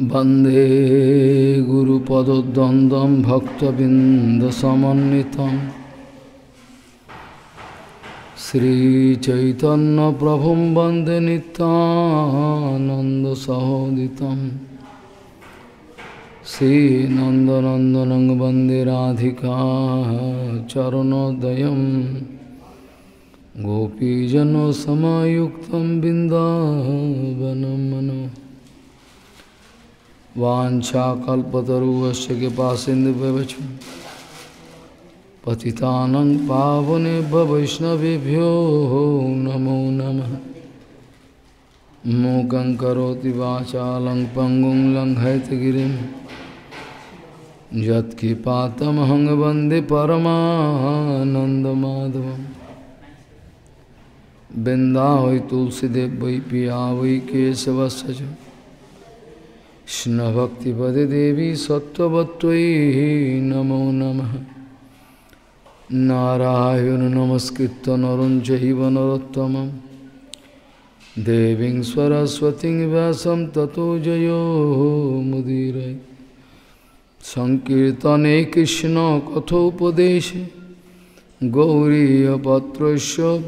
वन्दे गुरुपदद्वन्द्वं भक्तबिन्दसमन्वितं प्रभु वंदे नितानन्दसहोदितं श्रीनंदनंदन वन्दे राधिका चरणोदयं गोपीजनसमायुक्तं बिन्दावनं मनो वाछाकल्पतरुश्य कृपा पास पतितानं पावने वैष्णवभ्यो नमो नम मूक करोति वाचालं पङ्गुं लङ्घयतगिरिं यत्किपातमहं वन्दे परमानन्दमाधवं बिन्दा हुई तुलसीदेव वै पिया वै কৃষ্ণ কৃষ্ণভক্তিপদে দেবী সত্যবত্তই নম নম নারায়ণ নমস্কৃত নরম নরোত্তম দেবী সরস্বতী ব্যাস ততো জয়োমুদীর সংকীর্তনে কৃষ্ণ কথোপদেশে গৌরীপত্র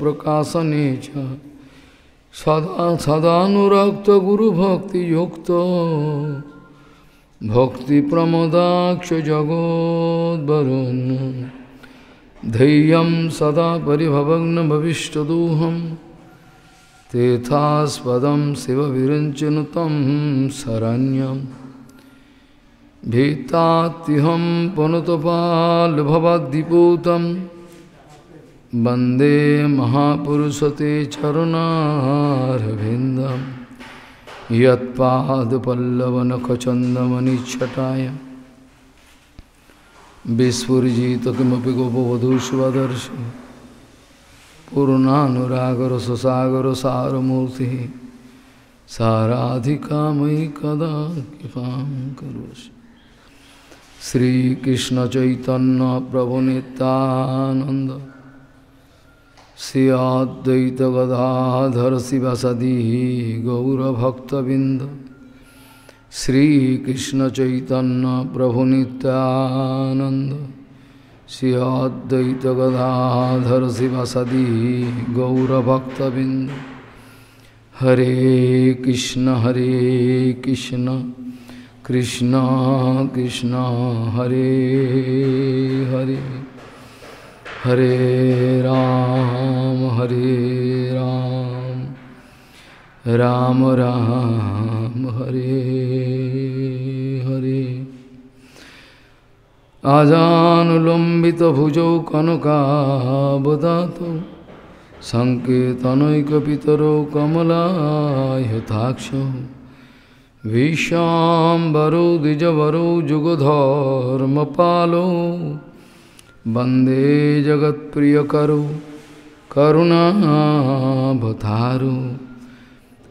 প্রকাশনে চ सदा सदानुरक्त गुरु भक्ति युक्त भक्ति प्रमोदाक्ष जगोदरुण धैर्य सदा परिभवग्न भविष्यदूहम तेथास्पद शिव विरंचन तम शरण्यम भीतातिहम पुनतपाल भवदीपूतम वन्दे महापुरुषते चरुणारविन्दं गोपवधुष्वदर्श पूर्णागर सुसागर सारमूर्ति साराधि साराधिकामयि कदा कृपां करोषि प्रभुनतानंद श्री शिव सदी शिवसदी गौरभक्तबिंद श्रीकृष्ण चैतन्य प्रभु नित्यानंद श्री शिव सदी शिवसदी गौरभक्तबिंद हरे कृष्ण हरे कृष्ण कृष्ण कृष्ण हरे हरे हरे राम हरे राम राम राम हरे हरे आजानुलंबित भुजौ कनकावदात संकेतनकितरो कमलायताक्ष विश्वाम्बरो द्विजवरो जुगधर्मपालो वंदे जगत करु करुणा करुणावतारु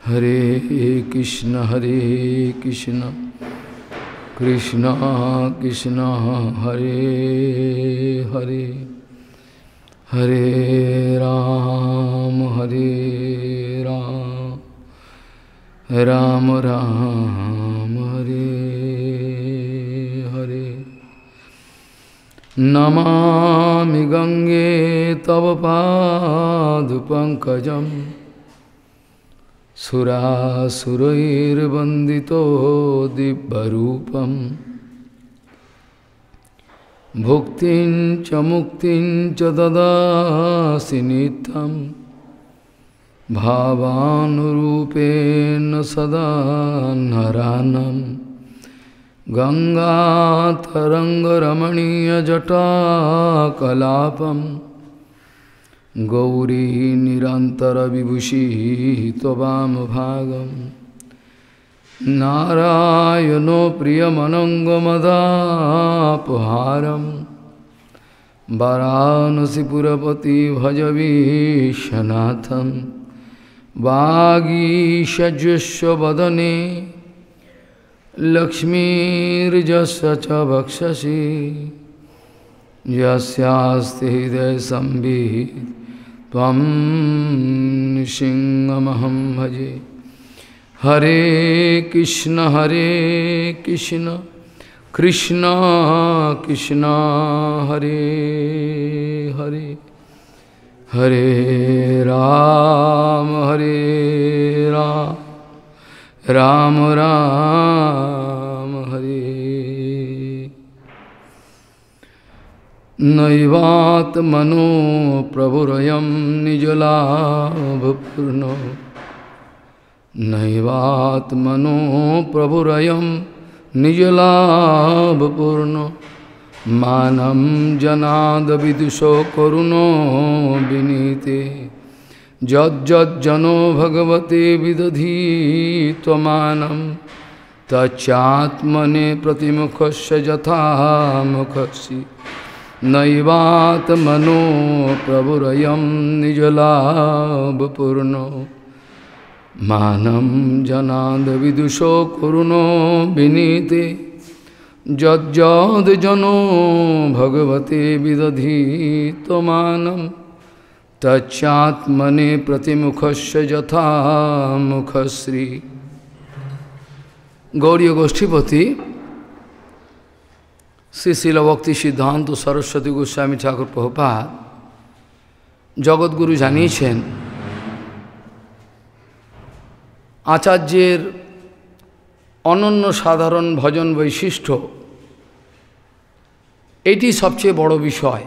हरे कृष्ण हरे कृष्ण कृष्ण कृष्ण हरे हरे हरे राम हरे राम राम राम हरे नमा गंगे तव पाद पंकज दिव्यरूपं भुक्तिं च मुक्तिं च भावानुरूपेण सदा नरानम् गङ्गातरङ्गरमणीयजटाकलापं गौरी निरन्तरविभूषिः भागम नारायणो प्रियमनङ्गमदापहारं वरानसिपुरपति भजवीशनाथं वदने लक्ष्मीजस्व च भक्षसी यस्ते हृदय संबित सिंहमहम भजे हरे कृष्ण हरे कृष्ण कृष्ण कृष्ण हरे हरे हरे राम हरे राम राम राम हरे नैवात्मनो प्रभुरयं निजलाभपूर्णो नैवात्मनो प्रभुरयं मानम जनाद विदुषो करुणो विनीते যজ্জনো ভগবতে বিদধি ত্বমানম তচ্চাত্মনে প্রতিমুখস্য যথামুখসি নৈবাত্মনো প্রভুরয়ম নিজলাভপূর্ণ মানম জনাদ বিদুষো করুণ বিনীতে যজ্জনো ভগবতে বিদধি ত্বমানম তচ্চাৎমনে प्रतिमुखस्य যথা মুখশ্রী गौड़ीय গোষ্ঠীপতি শ্রী শিলভক্তি সিদ্ধান্ত সরস্বতী গোস্বামী ঠাকুর প্রহপা জগৎগুরু জানিয়েছেন আচার্যের অনন্য সাধারণ ভজন বৈশিষ্ট্য এটি সবচেয়ে বড় বিষয়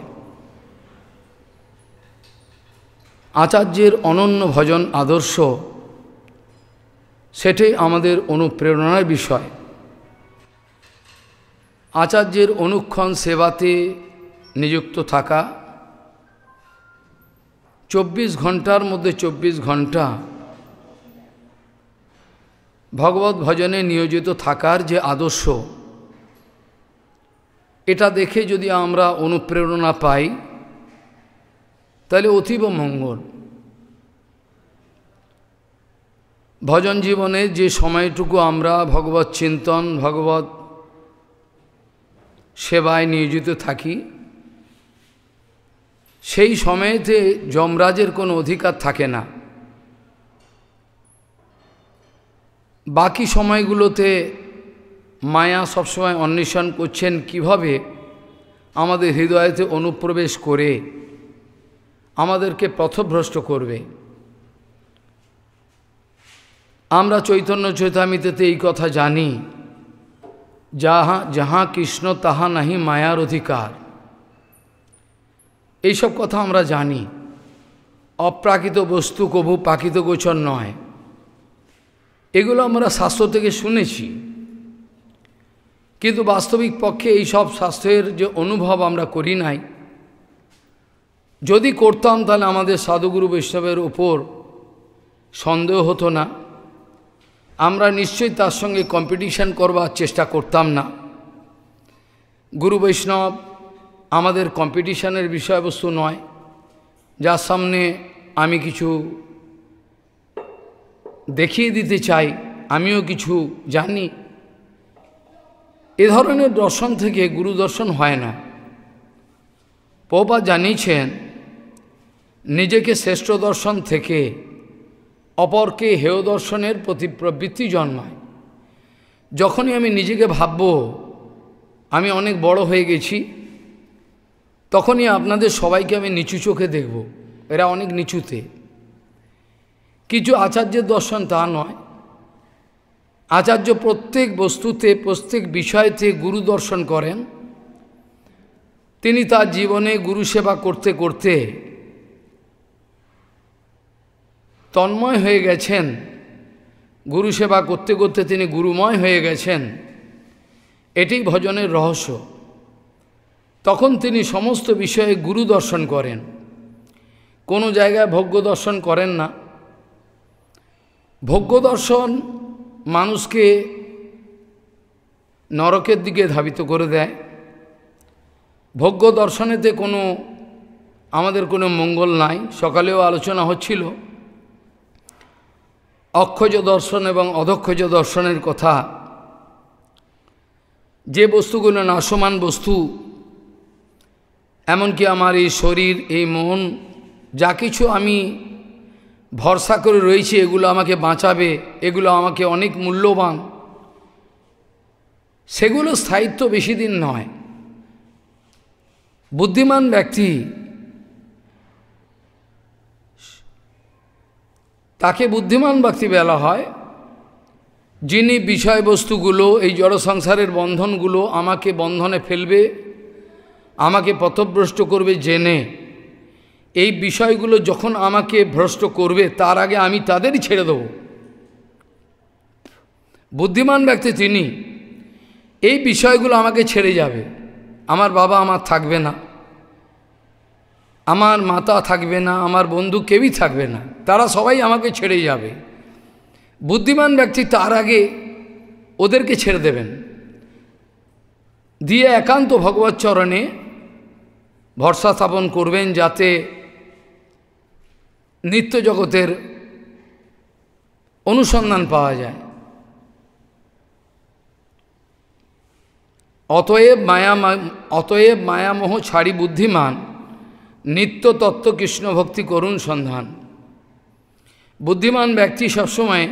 আচার্যের অনন্য ভজন আদর্শ সেটাই আমাদের অনুপ্রেরণার বিষয় আচার্যের অনুক্ষণ সেবাতে নিযুক্ত থাকা চব্বিশ ঘন্টার মধ্যে চব্বিশ ঘন্টা ভগবত ভজনে নিয়োজিত থাকার যে আদর্শ এটা দেখে যদি আমরা অনুপ্রেরণা পাই তাহলে অতীব মঙ্গল ভজন জীবনে যে সময়টুকু আমরা ভগবত চিন্তন ভগবত সেবায় নিয়োজিত থাকি সেই সময়েতে যমরাজের কোনো অধিকার থাকে না বাকি সময়গুলোতে মায়া সবসময় অন্বেষণ করছেন কিভাবে আমাদের হৃদয়তে অনুপ্রবেশ করে আমাদেরকে পথভ্রষ্ট করবে আমরা চৈতন্য চৈতামিতেতে এই কথা জানি যাহা যাহা কৃষ্ণ তাহা নাহি মায়ার অধিকার এইসব কথা আমরা জানি অপ্রাকৃত বস্তু কভু প্রাকৃত গোচর নয় এগুলো আমরা স্বাস্থ্য থেকে শুনেছি কিন্তু বাস্তবিক পক্ষে এইসব স্বাস্থ্যের যে অনুভব আমরা করি নাই যদি করতাম তাহলে আমাদের সাধুগুরু বৈষ্ণবের ওপর সন্দেহ হতো না আমরা নিশ্চয়ই তার সঙ্গে কম্পিটিশান করবার চেষ্টা করতাম না গুরু বৈষ্ণব আমাদের কম্পিটিশানের বিষয়বস্তু নয় যার সামনে আমি কিছু দেখিয়ে দিতে চাই আমিও কিছু জানি এ ধরনের দর্শন থেকে গুরু দর্শন হয় না পোপা জানিয়েছেন নিজেকে শ্রেষ্ঠ দর্শন থেকে অপরকে হেয় দর্শনের প্রতি প্রবৃত্তি জন্মায় যখনই আমি নিজেকে ভাবব আমি অনেক বড় হয়ে গেছি তখনই আপনাদের সবাইকে আমি নিচু চোখে দেখব এরা অনেক নিচুতে কিছু আচার্যের দর্শন তা নয় আচার্য প্রত্যেক বস্তুতে প্রত্যেক বিষয়তে গুরু দর্শন করেন তিনি তার জীবনে গুরু সেবা করতে করতে তন্ময় হয়ে গেছেন গুরু সেবা করতে করতে তিনি গুরুময় হয়ে গেছেন এটি ভজনের রহস্য তখন তিনি সমস্ত বিষয়ে গুরু দর্শন করেন কোনো জায়গায় ভোগ্য দর্শন করেন না ভোগ্য দর্শন মানুষকে নরকের দিকে ধাবিত করে দেয় ভোগ্য দর্শনেতে কোনো আমাদের কোনো মঙ্গল নাই সকালেও আলোচনা হচ্ছিল অক্ষজ দর্শন এবং অধক্ষজ দর্শনের কথা যে বস্তুগুলো নাশমান বস্তু এমনকি আমার এই শরীর এই মন যা কিছু আমি ভরসা করে রয়েছি এগুলো আমাকে বাঁচাবে এগুলো আমাকে অনেক মূল্যবান সেগুলো স্থায়িত্ব বেশি দিন নয় বুদ্ধিমান ব্যক্তি তাকে বুদ্ধিমান ব্যক্তি বলা হয় যিনি বিষয়বস্তুগুলো এই জড় সংসারের বন্ধনগুলো আমাকে বন্ধনে ফেলবে আমাকে পথভ্রষ্ট করবে জেনে এই বিষয়গুলো যখন আমাকে ভ্রষ্ট করবে তার আগে আমি তাদেরই ছেড়ে দেব বুদ্ধিমান ব্যক্তি তিনি এই বিষয়গুলো আমাকে ছেড়ে যাবে আমার বাবা আমার থাকবে না আমার মাতা থাকবে না আমার বন্ধু কেউই থাকবে না তারা সবাই আমাকে ছেড়ে যাবে বুদ্ধিমান ব্যক্তি তার আগে ওদেরকে ছেড়ে দেবেন দিয়ে একান্ত ভগবত চরণে ভরসা স্থাপন করবেন যাতে নিত্য জগতের অনুসন্ধান পাওয়া যায় অতএব মায়া অতএব মায়ামোহ ছাড়ি বুদ্ধিমান নিত্য তত্ত্ব কৃষ্ণ ভক্তি করুণ সন্ধান বুদ্ধিমান ব্যক্তি সবসময়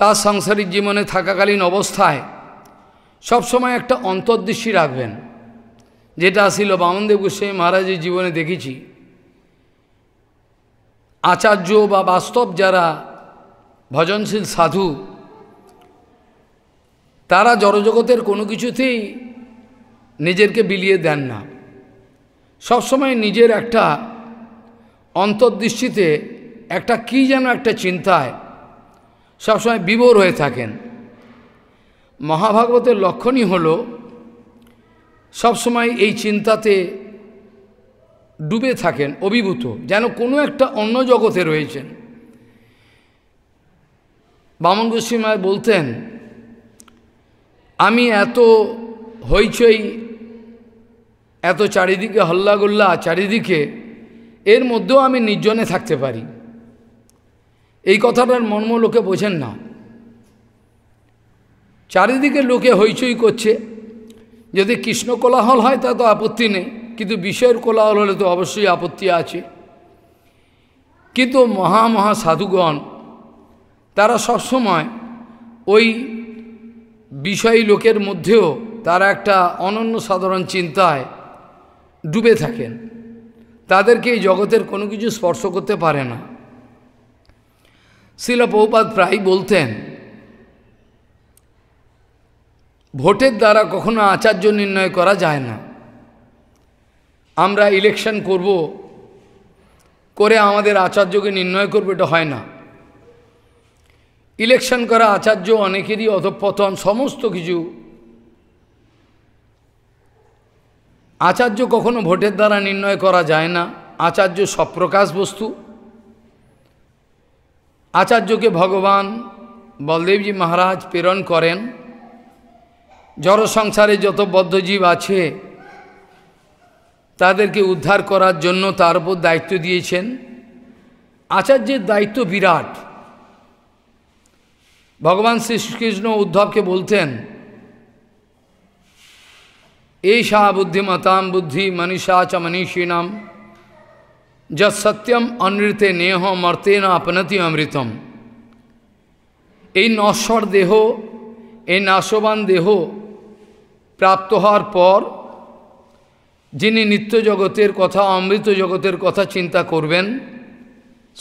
তার সাংসারিক জীবনে থাকাকালীন অবস্থায় সবসময় একটা অন্তর্দৃষ্টি রাখবেন যেটা আসিল বামনদেব গোস্বামী মহারাজের জীবনে দেখেছি আচার্য বা বাস্তব যারা ভজনশীল সাধু তারা জড়জগতের কোনো কিছুতেই নিজেরকে বিলিয়ে দেন না সবসময় নিজের একটা অন্তর্দৃষ্টিতে একটা কি যেন একটা চিন্তায় সবসময় বিভোর হয়ে থাকেন মহাভাগবতের লক্ষণই হল সবসময় এই চিন্তাতে ডুবে থাকেন অভিভূত যেন কোনো একটা অন্য জগতে রয়েছেন বামন গোস্বীমায় বলতেন আমি এত হইচই এত চারিদিকে হল্লাগুল্লা চারিদিকে এর মধ্যেও আমি নির্জনে থাকতে পারি এই কথাটার মর্ম লোকে বোঝেন না চারিদিকে লোকে হইচই করছে যদি কৃষ্ণ কোলাহল হয় তা তো আপত্তি নেই কিন্তু বিষয়ের কোলাহল হলে তো অবশ্যই আপত্তি আছে কিন্তু মহা মহা সাধুগণ তারা সবসময় ওই বিষয়ী লোকের মধ্যেও তারা একটা অনন্য সাধারণ চিন্তায় ডুবে থাকেন তাদেরকে এই জগতের কোনো কিছু স্পর্শ করতে পারে না শিল প্রভুপাত প্রায় বলতেন ভোটের দ্বারা কখনো আচার্য নির্ণয় করা যায় না আমরা ইলেকশন করব করে আমাদের আচার্যকে নির্ণয় করবো এটা হয় না ইলেকশন করা আচার্য অনেকেরই অধপতন সমস্ত কিছু আচার্য কখনো ভোটের দ্বারা নির্ণয় করা যায় না আচার্য সপ্রকাশ বস্তু আচার্যকে ভগবান বলদেবজি মহারাজ প্রেরণ করেন জড় সংসারে যত বদ্ধজীব আছে তাদেরকে উদ্ধার করার জন্য তার উপর দায়িত্ব দিয়েছেন আচার্যের দায়িত্ব বিরাট ভগবান শ্রীকৃষ্ণ উদ্ধবকে বলতেন एषा बुद्धिमतां बुद्धि मनीषा च मनीषीणाम जत सत्यम अनृते नेह मर्ते न আপনতি অমৃতম এই নশ্বর দেহ এই নাশবান দেহ প্রাপ্ত হওয়ার পর যিনি নিত্য জগতের কথা অমৃত জগতের কথা চিন্তা করবেন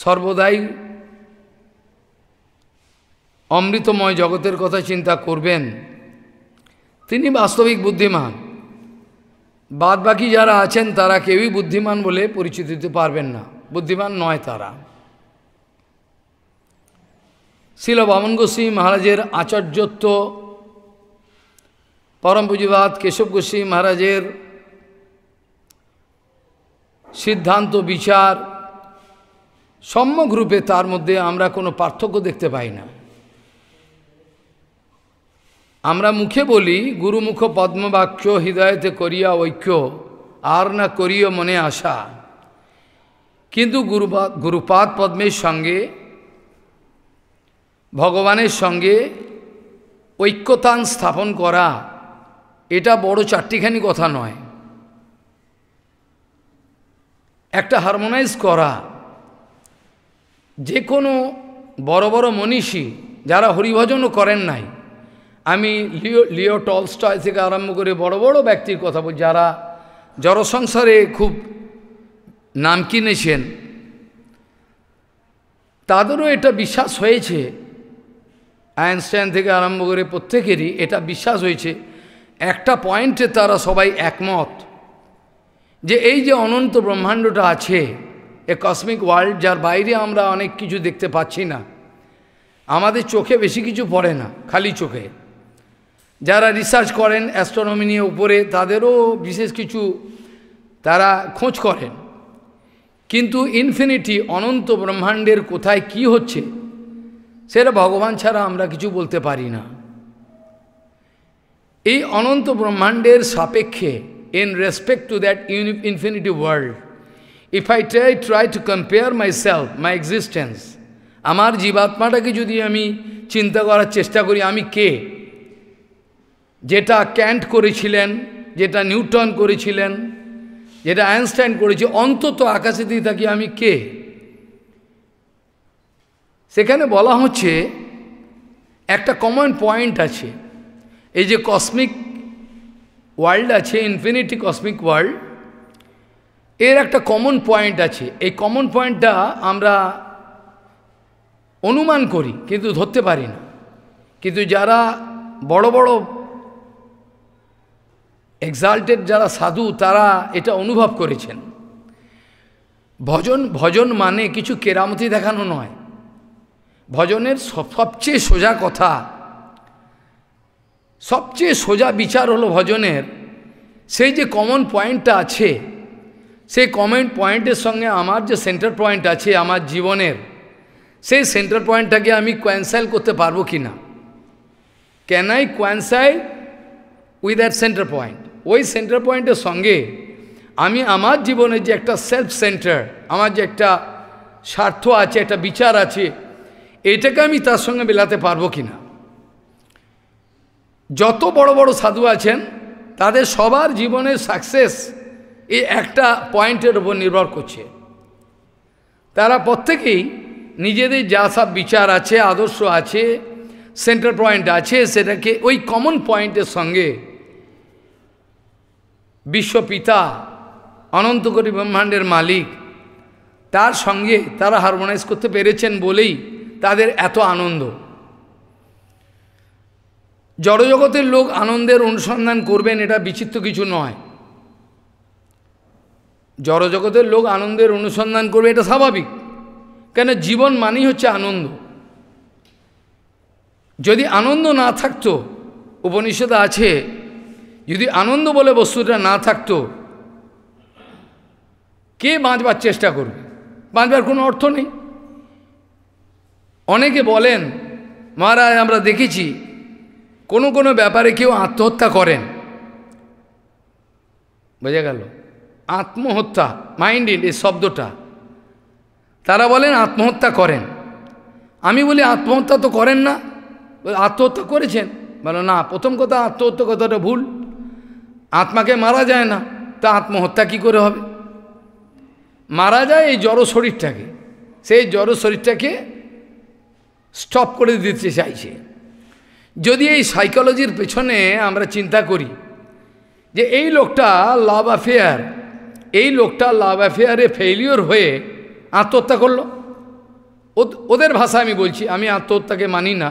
সর্বদাই অমৃতময় জগতের কথা চিন্তা করবেন তিনি বাস্তবিক বুদ্ধিমান বাদ বাকি যারা আছেন তারা কেউই বুদ্ধিমান বলে পরিচিত দিতে পারবেন না বুদ্ধিমান নয় তারা শিল বামন গোস্বী মহারাজের আচার্যত্ব পরম পুঁজিবাদ কেশব গোস্বী মহারাজের সিদ্ধান্ত বিচার সম্যক রূপে তার মধ্যে আমরা কোনো পার্থক্য দেখতে পাই না আমরা মুখে বলি গুরুমুখ পদ্মবাক্য হৃদয়তে করিয়া ঐক্য আর না করিয়া মনে আশা কিন্তু গুরুপা গুরুপাদ পদ্মের সঙ্গে ভগবানের সঙ্গে ঐক্যতান স্থাপন করা এটা বড় চারটিখানি কথা নয় একটা হারমোনাইজ করা যে কোনো বড় বড় মনীষী যারা হরিভজনও করেন নাই আমি লিও লিও টলস্টয় থেকে আরম্ভ করে বড় বড় ব্যক্তির কথা বলি যারা জড়সংসারে খুব নাম কিনেছেন তাদেরও এটা বিশ্বাস হয়েছে আইনস্টাইন থেকে আরম্ভ করে প্রত্যেকেরই এটা বিশ্বাস হয়েছে একটা পয়েন্টে তারা সবাই একমত যে এই যে অনন্ত ব্রহ্মাণ্ডটা আছে এ কসমিক ওয়ার্ল্ড যার বাইরে আমরা অনেক কিছু দেখতে পাচ্ছি না আমাদের চোখে বেশি কিছু পড়ে না খালি চোখে যারা রিসার্চ করেন অ্যাস্ট্রোনমি নিয়ে উপরে তাদেরও বিশেষ কিছু তারা খোঁজ করেন কিন্তু ইনফিনিটি অনন্ত ব্রহ্মাণ্ডের কোথায় কি হচ্ছে সেটা ভগবান ছাড়া আমরা কিছু বলতে পারি না এই অনন্ত ব্রহ্মাণ্ডের সাপেক্ষে respect to that infinity world if I try try to compare myself my existence আমার জীবাত্মাটাকে যদি আমি চিন্তা করার চেষ্টা করি আমি কে যেটা ক্যান্ট করেছিলেন যেটা নিউটন করেছিলেন যেটা আইনস্টাইন করেছে অন্তত আকাশে দিয়ে থাকি আমি কে সেখানে বলা হচ্ছে একটা কমন পয়েন্ট আছে এই যে কসমিক ওয়ার্ল্ড আছে ইনফিনিটি কসমিক ওয়ার্ল্ড এর একটা কমন পয়েন্ট আছে এই কমন পয়েন্টটা আমরা অনুমান করি কিন্তু ধরতে পারি না কিন্তু যারা বড় বড় এক্সাল্টেড যারা সাধু তারা এটা অনুভব করেছেন ভজন ভজন মানে কিছু কেরামতি দেখানো নয় ভজনের সবচেয়ে সোজা কথা সবচেয়ে সোজা বিচার হলো ভজনের সেই যে কমন পয়েন্টটা আছে সেই কমন পয়েন্টের সঙ্গে আমার যে সেন্টার পয়েন্ট আছে আমার জীবনের সেই সেন্টার পয়েন্টটাকে আমি কোয়েন্সাইল করতে পারবো কি না can I coincide with that centre point ওই সেন্টার পয়েন্টের সঙ্গে আমি আমার জীবনের যে একটা সেলফ সেন্টার আমার যে একটা স্বার্থ আছে একটা বিচার আছে এটাকে আমি তার সঙ্গে মেলাতে পারবো কি না যত বড় বড় সাধু আছেন তাদের সবার জীবনের সাকসেস এই একটা পয়েন্টের উপর নির্ভর করছে তারা প্রত্যেকেই নিজেদের যা সব বিচার আছে আদর্শ আছে সেন্টার পয়েন্ট আছে সেটাকে ওই কমন পয়েন্টের সঙ্গে বিশ্বপিতা অনন্তকরী ব্রহ্মাণ্ডের মালিক তার সঙ্গে তারা হারমোনাইজ করতে পেরেছেন বলেই তাদের এত আনন্দ জড়জগতের লোক আনন্দের অনুসন্ধান করবেন এটা বিচিত্র কিছু নয় জড়জগতের লোক আনন্দের অনুসন্ধান করবে এটা স্বাভাবিক কেন জীবন মানেই হচ্ছে আনন্দ যদি আনন্দ না থাকতো উপনিষদ আছে যদি আনন্দ বলে বস্তুটা না থাকতো কে বাঁচবার চেষ্টা করবে বাঁচবার কোনো অর্থ নেই অনেকে বলেন মহারাজ আমরা দেখেছি কোনো কোনো ব্যাপারে কেউ আত্মহত্যা করেন বোঝা গেল আত্মহত্যা মাইন্ডেড এই শব্দটা তারা বলেন আত্মহত্যা করেন আমি বলি আত্মহত্যা তো করেন না আত্মহত্যা করেছেন বলো না প্রথম কথা আত্মহত্যা কথাটা ভুল আত্মাকে মারা যায় না তা আত্মহত্যা কি করে হবে মারা যায় এই জড় শরীরটাকে সেই জড় শরীরটাকে স্টপ করে দিতে চাইছে যদি এই সাইকোলজির পেছনে আমরা চিন্তা করি যে এই লোকটা লাভ অ্যাফেয়ার এই লোকটা লাভ অ্যাফেয়ারে ফেলিওর হয়ে আত্মহত্যা করলো ওদের ভাষা আমি বলছি আমি আত্মহত্যাকে মানি না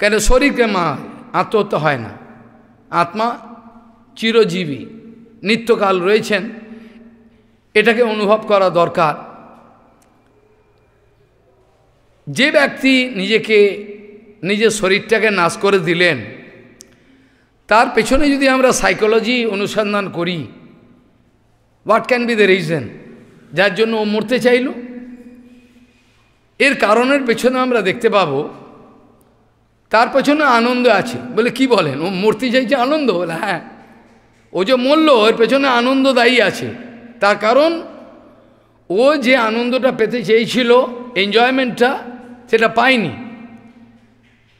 কেন শরীরকে মা আত্মহত্যা হয় না আত্মা চিরজীবী নিত্যকাল রয়েছেন এটাকে অনুভব করা দরকার যে ব্যক্তি নিজেকে নিজের শরীরটাকে নাশ করে দিলেন তার পেছনে যদি আমরা সাইকোলজি অনুসন্ধান করি what can be the reason যার জন্য ও মরতে চাইল এর কারণের পেছনে আমরা দেখতে পাব তার পেছনে আনন্দ আছে বলে কি বলেন ও মরতে চাইছে আনন্দ বলে হ্যাঁ ও যে মূল্য ওর পেছনে আনন্দদায়ী আছে তার কারণ ও যে আনন্দটা পেতে চেয়েছিল এনজয়মেন্টটা সেটা পায়নি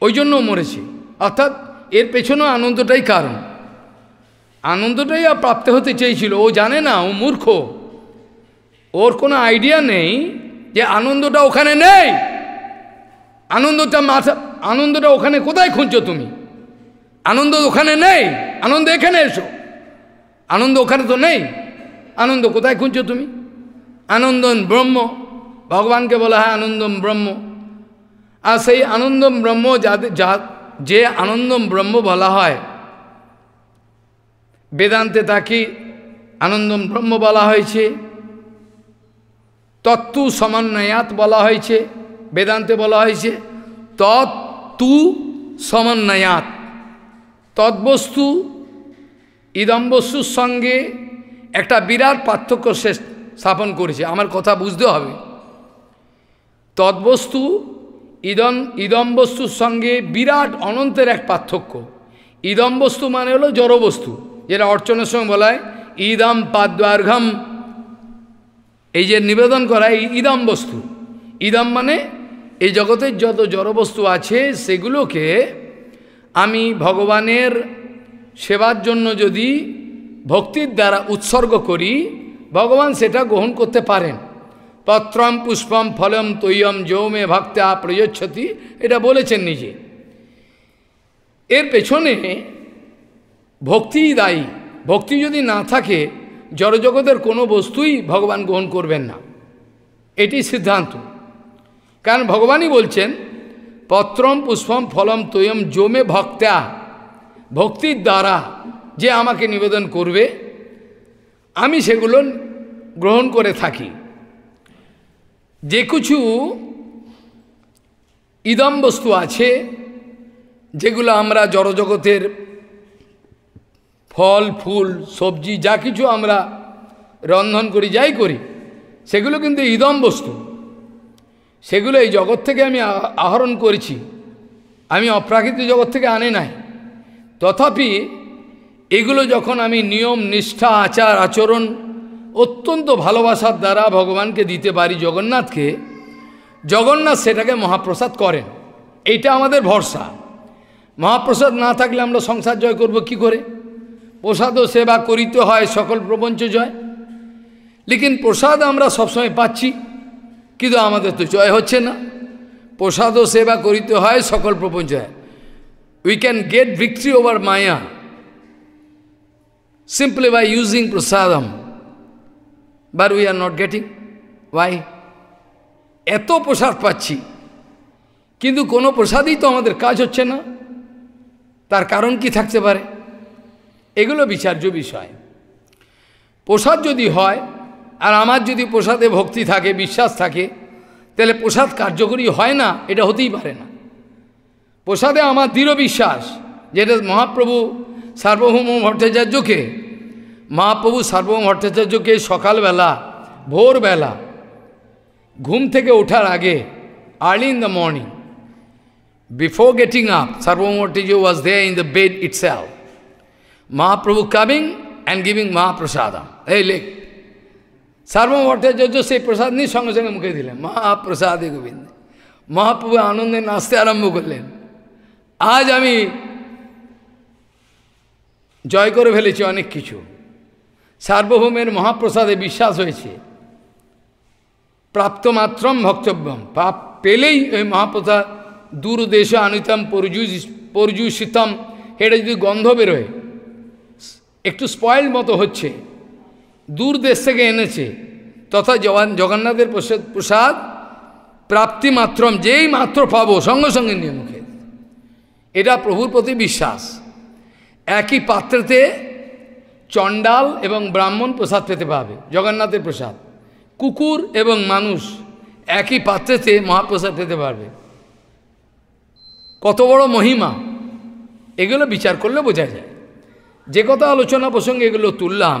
ওই জন্য মরেছে অর্থাৎ এর পেছনেও আনন্দটাই কারণ আনন্দটাই আর প্রাপ্ত হতে চেয়েছিল ও জানে না ও মূর্খ ওর কোনো আইডিয়া নেই যে আনন্দটা ওখানে নেই আনন্দটা মাথা আনন্দটা ওখানে কোথায় খুঁজছো তুমি আনন্দ ওখানে নেই আনন্দ এখানে এসো আনন্দ ওখানে তো নেই আনন্দ কোথায় খুঁজছো তুমি আনন্দন ব্রহ্ম ভগবানকে বলা হয় আনন্দম ব্রহ্ম আর সেই আনন্দম ব্রহ্ম যাদের যা যে আনন্দম ব্রহ্ম বলা হয় বেদান্তে তাকে আনন্দম ব্রহ্ম বলা হয়েছে তত্ত্ব সমন্বয়াত বলা হয়েছে বেদান্তে বলা হয়েছে তত্ত্ব সমন্বয়াত তদ্বস্তু ইদম্বসুর সঙ্গে একটা বিরাট পার্থক্য সে স্থাপন করেছে আমার কথা বুঝতে হবে তদ্বস্তু ইদম ইদম্বস্তুর সঙ্গে বিরাট অনন্তের এক পার্থক্য ইদম্বস্তু মানে হলো জড়বস্তু যেটা অর্চনের সঙ্গে বলায় ইদম পাদ্বার্ঘম এই যে নিবেদন করা ইদম বস্তু ইদম মানে এই জগতের যত জড়বস্তু আছে সেগুলোকে আমি ভগবানের সেবার জন্য যদি ভক্তির দ্বারা উৎসর্গ করি ভগবান সেটা গ্রহণ করতে পারেন পত্রম পুষ্পম ফলম তৈয়ম যৌমে ভক্তা প্রয়োচ্ছতি এটা বলেছেন নিজে এর পেছনে ভক্তিই দায়ী ভক্তি যদি না থাকে জড়জগতের কোনো বস্তুই ভগবান গ্রহণ করবেন না এটি সিদ্ধান্ত কারণ ভগবানই বলছেন পত্রম পুষ্পম ফলম তৈয়ম যোমে ভক্তা ভক্তির দ্বারা যে আমাকে নিবেদন করবে আমি সেগুলো গ্রহণ করে থাকি যে কিছু ইদম বস্তু আছে যেগুলো আমরা জড়জগতের ফল ফুল সবজি যা কিছু আমরা রন্ধন করি যাই করি সেগুলো কিন্তু ইদম বস্তু সেগুলো এই জগৎ থেকে আমি আহরণ করেছি আমি অপ্রাকৃতিক জগৎ থেকে আনে নাই তথাপি এগুলো যখন আমি নিয়ম নিষ্ঠা আচার আচরণ অত্যন্ত ভালোবাসার দ্বারা ভগবানকে দিতে পারি জগন্নাথকে জগন্নাথ সেটাকে মহাপ্রসাদ করেন এইটা আমাদের ভরসা মহাপ্রসাদ না থাকলে আমরা সংসার জয় করব কি করে প্রসাদ ও সেবা করিতে হয় সকল প্রপঞ্চ জয় লেকিন প্রসাদ আমরা সবসময় পাচ্ছি কিন্তু আমাদের তো জয় হচ্ছে না প্রসাদ ও সেবা করিতে হয় সকল প্রপঞ্চ জয় We can get victory over Maya simply by using prasadam. But we are not getting. Why? এত প্রসাদ পাচ্ছি কিন্তু কোনো প্রসাদই তো আমাদের কাজ হচ্ছে না তার কারণ কি থাকতে পারে এগুলো বিচার্য বিষয় প্রসাদ যদি হয় আর আমার যদি প্রসাদে ভক্তি থাকে বিশ্বাস থাকে তাহলে প্রসাদ কার্যকরী হয় না এটা হতেই পারে না প্রসাদে আমার দৃঢ় বিশ্বাস যে এটা মহাপ্ৰভু সর্বহোমর্তেতে যোকে মা প্রভু সর্বহোমর্তেতে যোকে সকালবেলা ভোরবেলা ঘুম থেকে ওঠার আগে আড়িন the morning before getting up সর্বহোমর্তে যো was there in the bed itself মা প্রভু কামিং এন্ড গিভিং মা প্রসাদ তাই লে সর্বহোমর্তে যো সেই প্রসাদ নি সঙ্গ সঙ্গ মুখাই দিলে মা প্রসাদে গোবিন্দ মহাপ্ৰভু আনন্দে নাস্তা আরাম মুখাই লে আজ আমি জয় করে ফেলেছি অনেক কিছু সার্বভৌমের মহাপ্রসাদে বিশ্বাস হয়েছে প্রাপ্তমাত্রম ভক্তব্যম পাপ পেলেই ওই মহাপ্রসাদ দূর দেশে আনিতাম পরজু পরজুষিতম হেঁটে যদি গন্ধ বেরোয় একটু স্পয়েল মতো হচ্ছে দূর দেশ থেকে এনেছে তথা জগন্নাথের প্রসাদ প্রাপ্তিমাত্রম যেই মাত্র পাবো সঙ্গে সঙ্গে নিয়ে মুখে এটা প্রভুর প্রতি বিশ্বাস একই পাত্রেতে চণ্ডাল এবং ব্রাহ্মণ প্রসাদ পেতে পাবে জগন্নাথের প্রসাদ কুকুর এবং মানুষ একই পাত্রেতে মহাপ্রসাদ পেতে পারবে কত বড় মহিমা এগুলো বিচার করলে বোঝা যায় যে কথা আলোচনা প্রসঙ্গে এগুলো তুললাম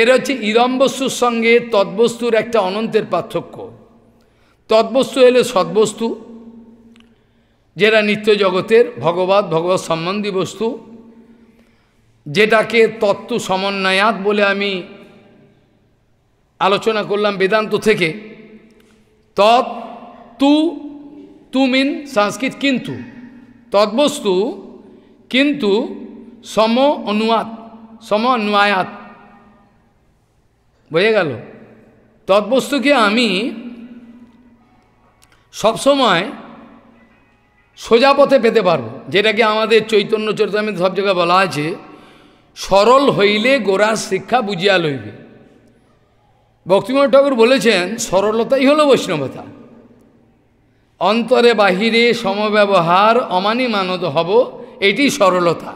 এর হচ্ছে ইরম বস্তুর সঙ্গে তদ্বস্তুর একটা অনন্তের পার্থক্য তদ্বস্তু এলে সদ্বস্তু যেটা নিত্য জগতের ভগবত ভগবত সম্বন্ধী বস্তু যেটাকে তত্ত্ব সমন্বয়াত বলে আমি আলোচনা করলাম বেদান্ত থেকে তৎ তু তু মিন সংস্কৃত কিন্তু তদ্বস্তু কিন্তু সম অনুয়াত সম অনুয়াত বোঝা গেল তদ্বস্তুকে আমি সবসময় সোজা পথে পেতে পারবো যেটাকে আমাদের চৈতন্য চরিতামে সব জায়গায় বলা আছে সরল হইলে গোড়ার শিক্ষা বুঝিয়া লইবে ভক্তিমোহন ঠাকুর বলেছেন সরলতাই হলো বৈষ্ণবতা অন্তরে বাহিরে সমব্যবহার অমানি মানত হব এটি সরলতা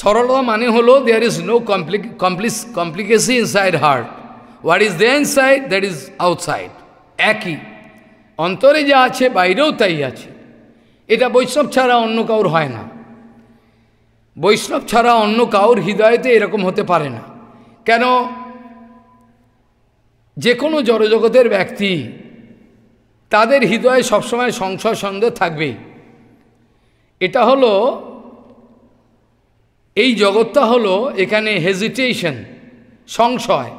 সরলতা মানে হলো দেয়ার ইজ নো কমপ্লিক কমপ্লিস complicacy inside heart what is there inside that is outside একই অন্তরে যা আছে বাইরেও তাই আছে এটা বৈষ্ণব ছাড়া অন্য কাউর হয় না বৈষ্ণব ছাড়া অন্য কাউর হৃদয়তে এরকম হতে পারে না কেন যে কোনো জড়জগতের ব্যক্তি তাদের হৃদয়ে সবসময় সংশয় সন্দেহ থাকবে এটা হলো এই জগৎটা হলো এখানে হেজিটেশন সংশয়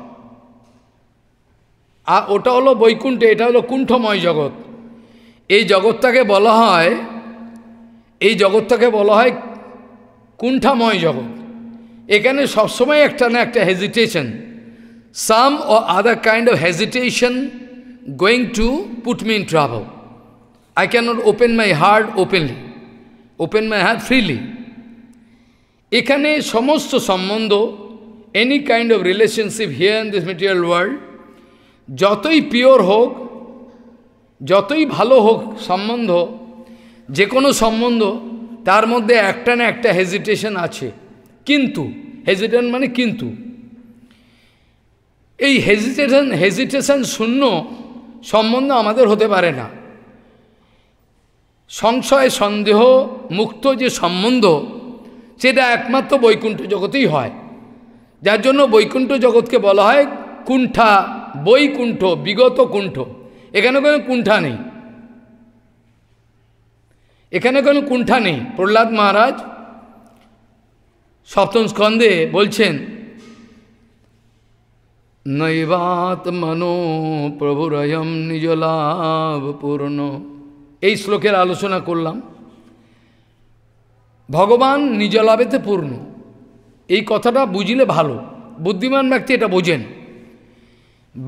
আর ওটা হলো বৈকুণ্ঠ এটা হলো কুণ্ঠময় জগৎ এই জগৎটাকে বলা হয় এই জগৎটাকে বলা হয় কুণ্ঠাময় জগৎ এখানে সবসময় একটা না একটা হেজিটেশন সাম ও other kind of hesitation going to put me in travel I not open my heart openly open my heart freely এখানে সমস্ত সম্বন্ধ any kind of relationship here in this material world যতই pure হোক যতই ভালো হোক সম্বন্ধ যে কোনো সম্বন্ধ তার মধ্যে একটা না একটা হেজিটেশন আছে কিন্তু হেজিটেশন মানে কিন্তু এই হেজিটেশন হেজিটেশন শূন্য সম্বন্ধ আমাদের হতে পারে না সংশয় সন্দেহ মুক্ত যে সম্বন্ধ সেটা একমাত্র বৈকুণ্ঠ জগতেই হয় যার জন্য বৈকুণ্ঠ জগৎকে বলা হয় কুণ্ঠা বৈকুণ্ঠ বিগত কুণ্ঠ এখানে কোনো কুণ্ঠা নেই এখানে কোনো কুণ্ঠা নেই প্রহ্লাদ মহারাজ সপ্তম স্কন্ধে বলছেন নৈবাত মনো প্রভুরয়ম পূর্ণ এই শ্লোকের আলোচনা করলাম ভগবান নিজলাভেতে পূর্ণ এই কথাটা বুঝলে ভালো বুদ্ধিমান ব্যক্তি এটা বোঝেন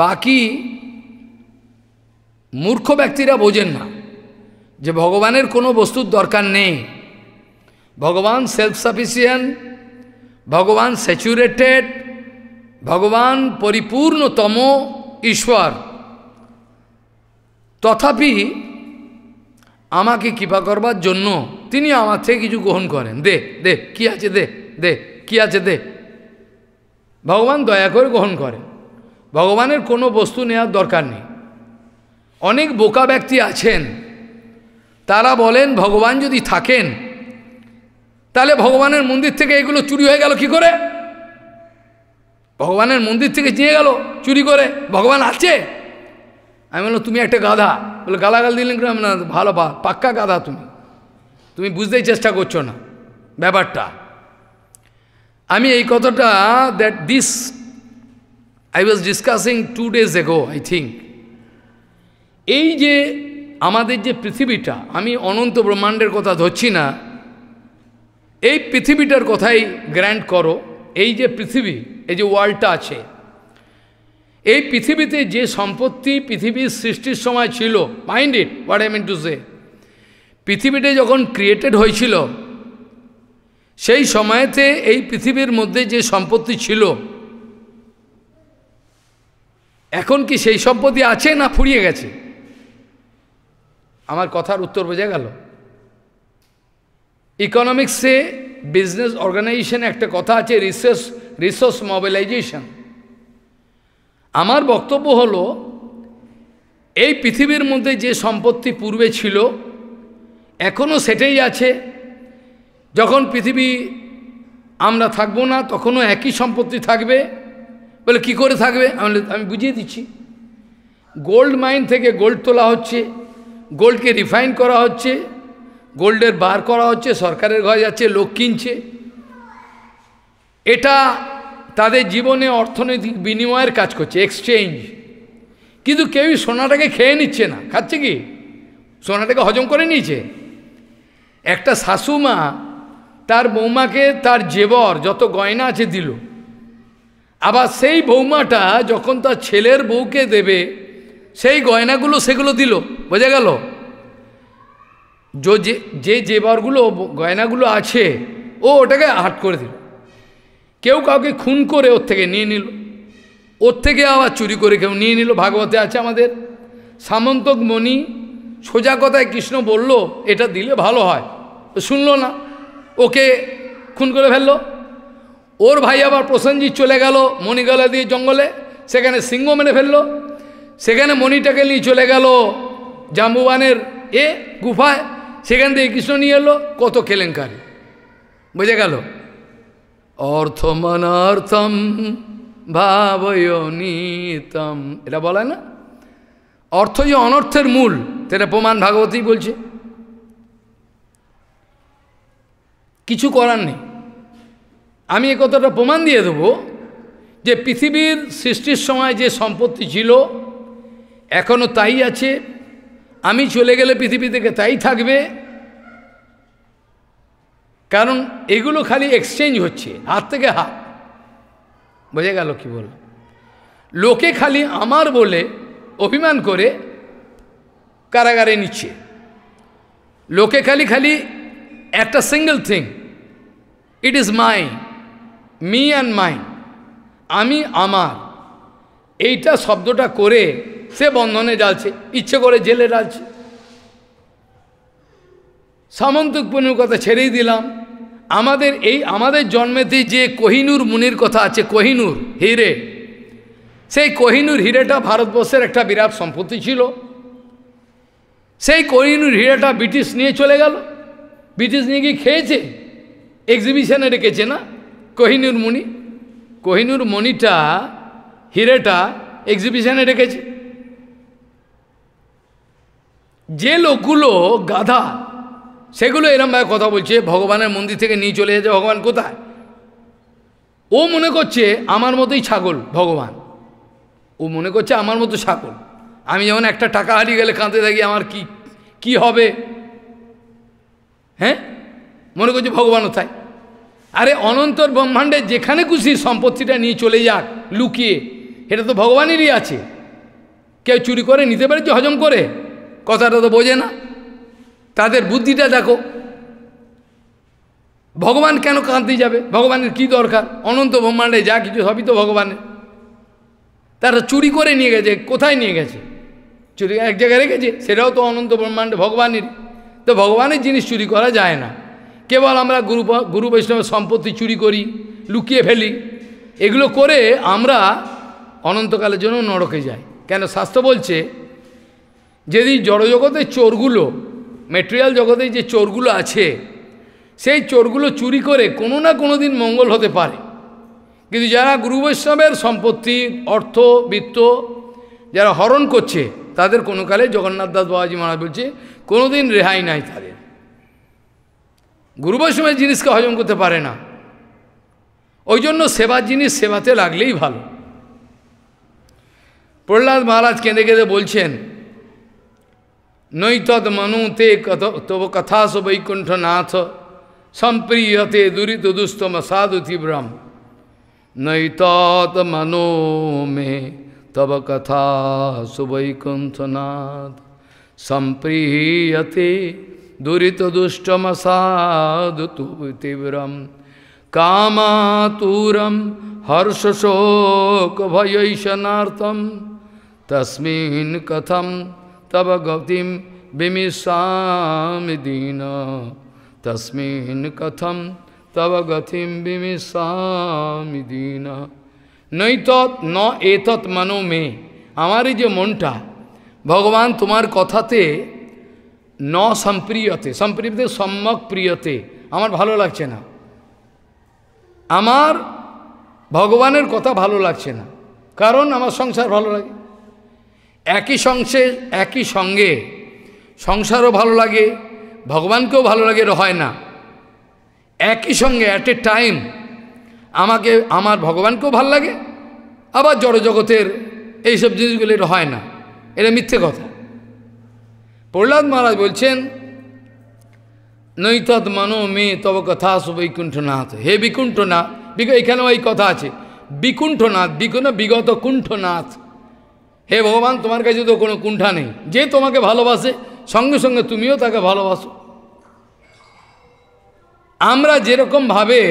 বাকি মূর্খ ব্যক্তিরা বোঝেন না যে ভগবানের কোনো বস্তুর দরকার নেই ভগবান সেলফ সাফিসিয়েন্ট ভগবান স্যাচুরেটেড ভগবান পরিপূর্ণতম ঈশ্বর তথাপি আমাকে কৃপা করবার জন্য তিনি আমার থেকে কিছু গ্রহণ করেন দে দে কি আছে দে দে কি আছে দে ভগবান দয়া করে গ্রহণ করেন ভগবানের কোনো বস্তু নেওয়ার দরকার নেই অনেক বোকা ব্যক্তি আছেন তারা বলেন ভগবান যদি থাকেন তাহলে ভগবানের মন্দির থেকে এগুলো চুরি হয়ে গেল কি করে ভগবানের মন্দির থেকে চেয়ে গেল চুরি করে ভগবান আছে আমি বললাম তুমি একটা গাধা বলে গালাগাল দিলেন কেন না ভালো পাক্কা গাধা তুমি তুমি বুঝতেই চেষ্টা করছো না ব্যাপারটা আমি এই কথাটা that this I was discussing two days ago I think এই যে আমাদের যে পৃথিবীটা আমি অনন্ত ব্রহ্মাণ্ডের কথা ধরছি না এই পৃথিবীটার কথাই গ্র্যান্ড করো এই যে পৃথিবী এই যে ওয়ার্ল্ডটা আছে এই পৃথিবীতে যে সম্পত্তি পৃথিবীর সৃষ্টির সময় ছিল mind it what I mean to say পৃথিবীটা যখন ক্রিয়েটেড হয়েছিল সেই সময়তে এই পৃথিবীর মধ্যে যে সম্পত্তি ছিল এখন কি সেই সম্পত্তি আছে না ফুরিয়ে গেছে আমার কথার উত্তর বোঝা গেল ইকোনমিক্সে বিজনেস অর্গানাইজেশন একটা কথা আছে রিসোর্স রিসোর্স মোবিলাইজেশন আমার বক্তব্য হলো এই পৃথিবীর মধ্যে যে সম্পত্তি পূর্বে ছিল এখনও সেটাই আছে যখন পৃথিবী আমরা থাকব না তখনও একই সম্পত্তি থাকবে বলে কি করে থাকবে আমি বুঝিয়ে দিচ্ছি গোল্ড মাইন থেকে গোল্ড তোলা হচ্ছে গোল্ডকে রিফাইন করা হচ্ছে গোল্ডের বার করা হচ্ছে সরকারের ঘরে যাচ্ছে লোক কিনছে এটা তাদের জীবনে অর্থনৈতিক বিনিময়ের কাজ করছে এক্সচেঞ্জ কিন্তু কেউই সোনাটাকে খেয়ে নিচ্ছে না খাচ্ছে কি সোনাটাকে হজম করে নিয়েছে একটা শাশুমা তার বৌমাকে তার জেবর যত গয়না আছে দিল আবার সেই বৌমাটা যখন তার ছেলের বউকে দেবে সেই গয়নাগুলো সেগুলো দিল বোঝা গেল যে যে জেবারগুলো গয়নাগুলো আছে ও ওটাকে হাট করে দিল কেউ কাউকে খুন করে ওর থেকে নিয়ে নিল ওর থেকে আবার চুরি করে কেউ নিয়ে নিল ভাগবতে আছে আমাদের সামন্তক মণি সোজা কথায় কৃষ্ণ বলল এটা দিলে ভালো হয় শুনল না ওকে খুন করে ফেললো ওর ভাই আবার প্রসেনজিৎ চলে গেল মণিগলা দিয়ে জঙ্গলে সেখানে সিংহ মেনে ফেললো সেখানে মণিটাকে নিয়ে চলে গেল জাম্বুবানের এ গুফায় সেখান থেকে কৃষ্ণ নিয়ে এলো কত কেলেঙ্কারি বুঝে গেল মনার্থম ভাবয়নীতম এটা বলে না অর্থ যে অনর্থের মূল সেটা প্রমাণ ভাগবতী বলছে কিছু করার নেই আমি এ কথাটা প্রমাণ দিয়ে দেব যে পৃথিবীর সৃষ্টির সময় যে সম্পত্তি ছিল এখনও তাই আছে আমি চলে গেলে পৃথিবী থেকে তাই থাকবে কারণ এগুলো খালি এক্সচেঞ্জ হচ্ছে হাত থেকে হাত বোঝা গেল কি বল লোকে খালি আমার বলে অভিমান করে কারাগারে নিচ্ছে লোকে খালি খালি একটা single thing it is my me and my আমি আমার এইটা শব্দটা করে সে বন্ধনে ডালছে ইচ্ছে করে জেলে ডালছে সামন্তক পুণ্যর কথা ছেড়েই দিলাম আমাদের এই আমাদের জন্মেতে যে কোহিনুর মুনির কথা আছে কোহিনুর হিরে সেই কোহিনুর হিরেটা ভারতবর্ষের একটা বিরাট সম্পত্তি ছিল সেই কোহিনুর হিরেটা ব্রিটিশ নিয়ে চলে গেল ব্রিটিশ নিয়ে গিয়ে খেয়েছে এক্সিবিশনে রেখেছে না কোহিনুর মুনি কোহিনুর মণিটা হিরেটা এক্সিবিশনে রেখেছে যে লোকগুলো গাধা সেগুলো এরমভাবে কথা বলছে ভগবানের মন্দির থেকে নিয়ে চলে যাচ্ছে ভগবান কোথায় ও মনে করছে আমার মতোই ছাগল ভগবান ও মনে করছে আমার মতো ছাগল আমি যেমন একটা টাকা হারিয়ে গেলে কাঁদতে থাকি আমার কি কি হবে হ্যাঁ মনে করছে ভগবানও তাই আরে অনন্তর ব্রহ্মাণ্ডে যেখানে খুশি সম্পত্তিটা নিয়ে চলে যাক লুকিয়ে এটা তো ভগবানেরই আছে কেউ চুরি করে নিতে পারে যে হজম করে কথাটা তো বোঝে না তাদের বুদ্ধিটা দেখো ভগবান কেন কাঁদতে যাবে ভগবানের কি দরকার অনন্ত ব্রহ্মাণ্ডে যা কিছু সবই তো ভগবানের তারা চুরি করে নিয়ে গেছে কোথায় নিয়ে গেছে চুরি এক জায়গায় রেখেছে সেটাও তো অনন্ত ব্রহ্মাণ্ডে ভগবানের তো ভগবানের জিনিস চুরি করা যায় না কেবল আমরা গুরু গুরু বৈষ্ণবের সম্পত্তি চুরি করি লুকিয়ে ফেলি এগুলো করে আমরা অনন্তকালের জন্য নরকে যাই কেন শাস্ত্র বলছে যেদিন জড়জগতের চোরগুলো মেটেরিয়াল জগতে যে চোরগুলো আছে সেই চোরগুলো চুরি করে কোনো না কোনো দিন মঙ্গল হতে পারে কিন্তু যারা গুরু বৈষ্ণবের সম্পত্তি অর্থ বৃত্ত যারা হরণ করছে তাদের কোনো কালে জগন্নাথ দাস বাবাজি মহারাজ বলছে কোনো দিন রেহাই নাই তাদের গুরু বৈষ্ণবের জিনিসকে হজম করতে পারে না ওই জন্য সেবার জিনিস সেবাতে লাগলেই ভালো প্রহ্লাদ মহারাজ কেঁদে কেঁদে বলছেন नई मनु ते तव कथा सो वैकुंठनाथ ते दुरीत दुस्तम साधु नई नैतद मनो में तव कथा सो वैकुंठनाथ ते दुरीत दुष्टम साधु तीव्रम कामातूरम हर्षशोक भयशनार्थम तस्मिन् कथम তব গতিম বিমিষামি দীন তস্মিন কথম তব গতিম বিমিষামি দীন নৈতৎ ন এতৎ মনো মে আমার যে মনটা ভগবান তোমার কথাতে ন সম্প্রিয়তে সম্প্রিয়তে সম্যক প্রিয়তে আমার ভালো লাগছে না আমার ভগবানের কথা ভালো লাগছে না কারণ আমার সংসার ভালো লাগে একই সংসে একই সঙ্গে সংসারও ভালো লাগে ভগবানকেও ভালো লাগে হয় না একই সঙ্গে অ্যাট এ টাইম আমাকে আমার ভগবানকেও ভাল লাগে আবার জড়জগতের এইসব জিনিসগুলো এটা হয় না এটা মিথ্যে কথা প্রহ্লাদ মহারাজ বলছেন নৈতৎ মানো মে তব কথা বৈকুণ্ঠনাথ হে বিকুণ্ঠনাথ এখানেও এই কথা আছে বিকুণ্ঠনাথ বিকুণ বিগত কুণ্ঠনাথ হে ভগবান তোমার কাছে তো কোনো কুণ্ঠা নেই যে তোমাকে ভালোবাসে সঙ্গে সঙ্গে তুমিও তাকে ভালোবাসো আমরা যেরকমভাবে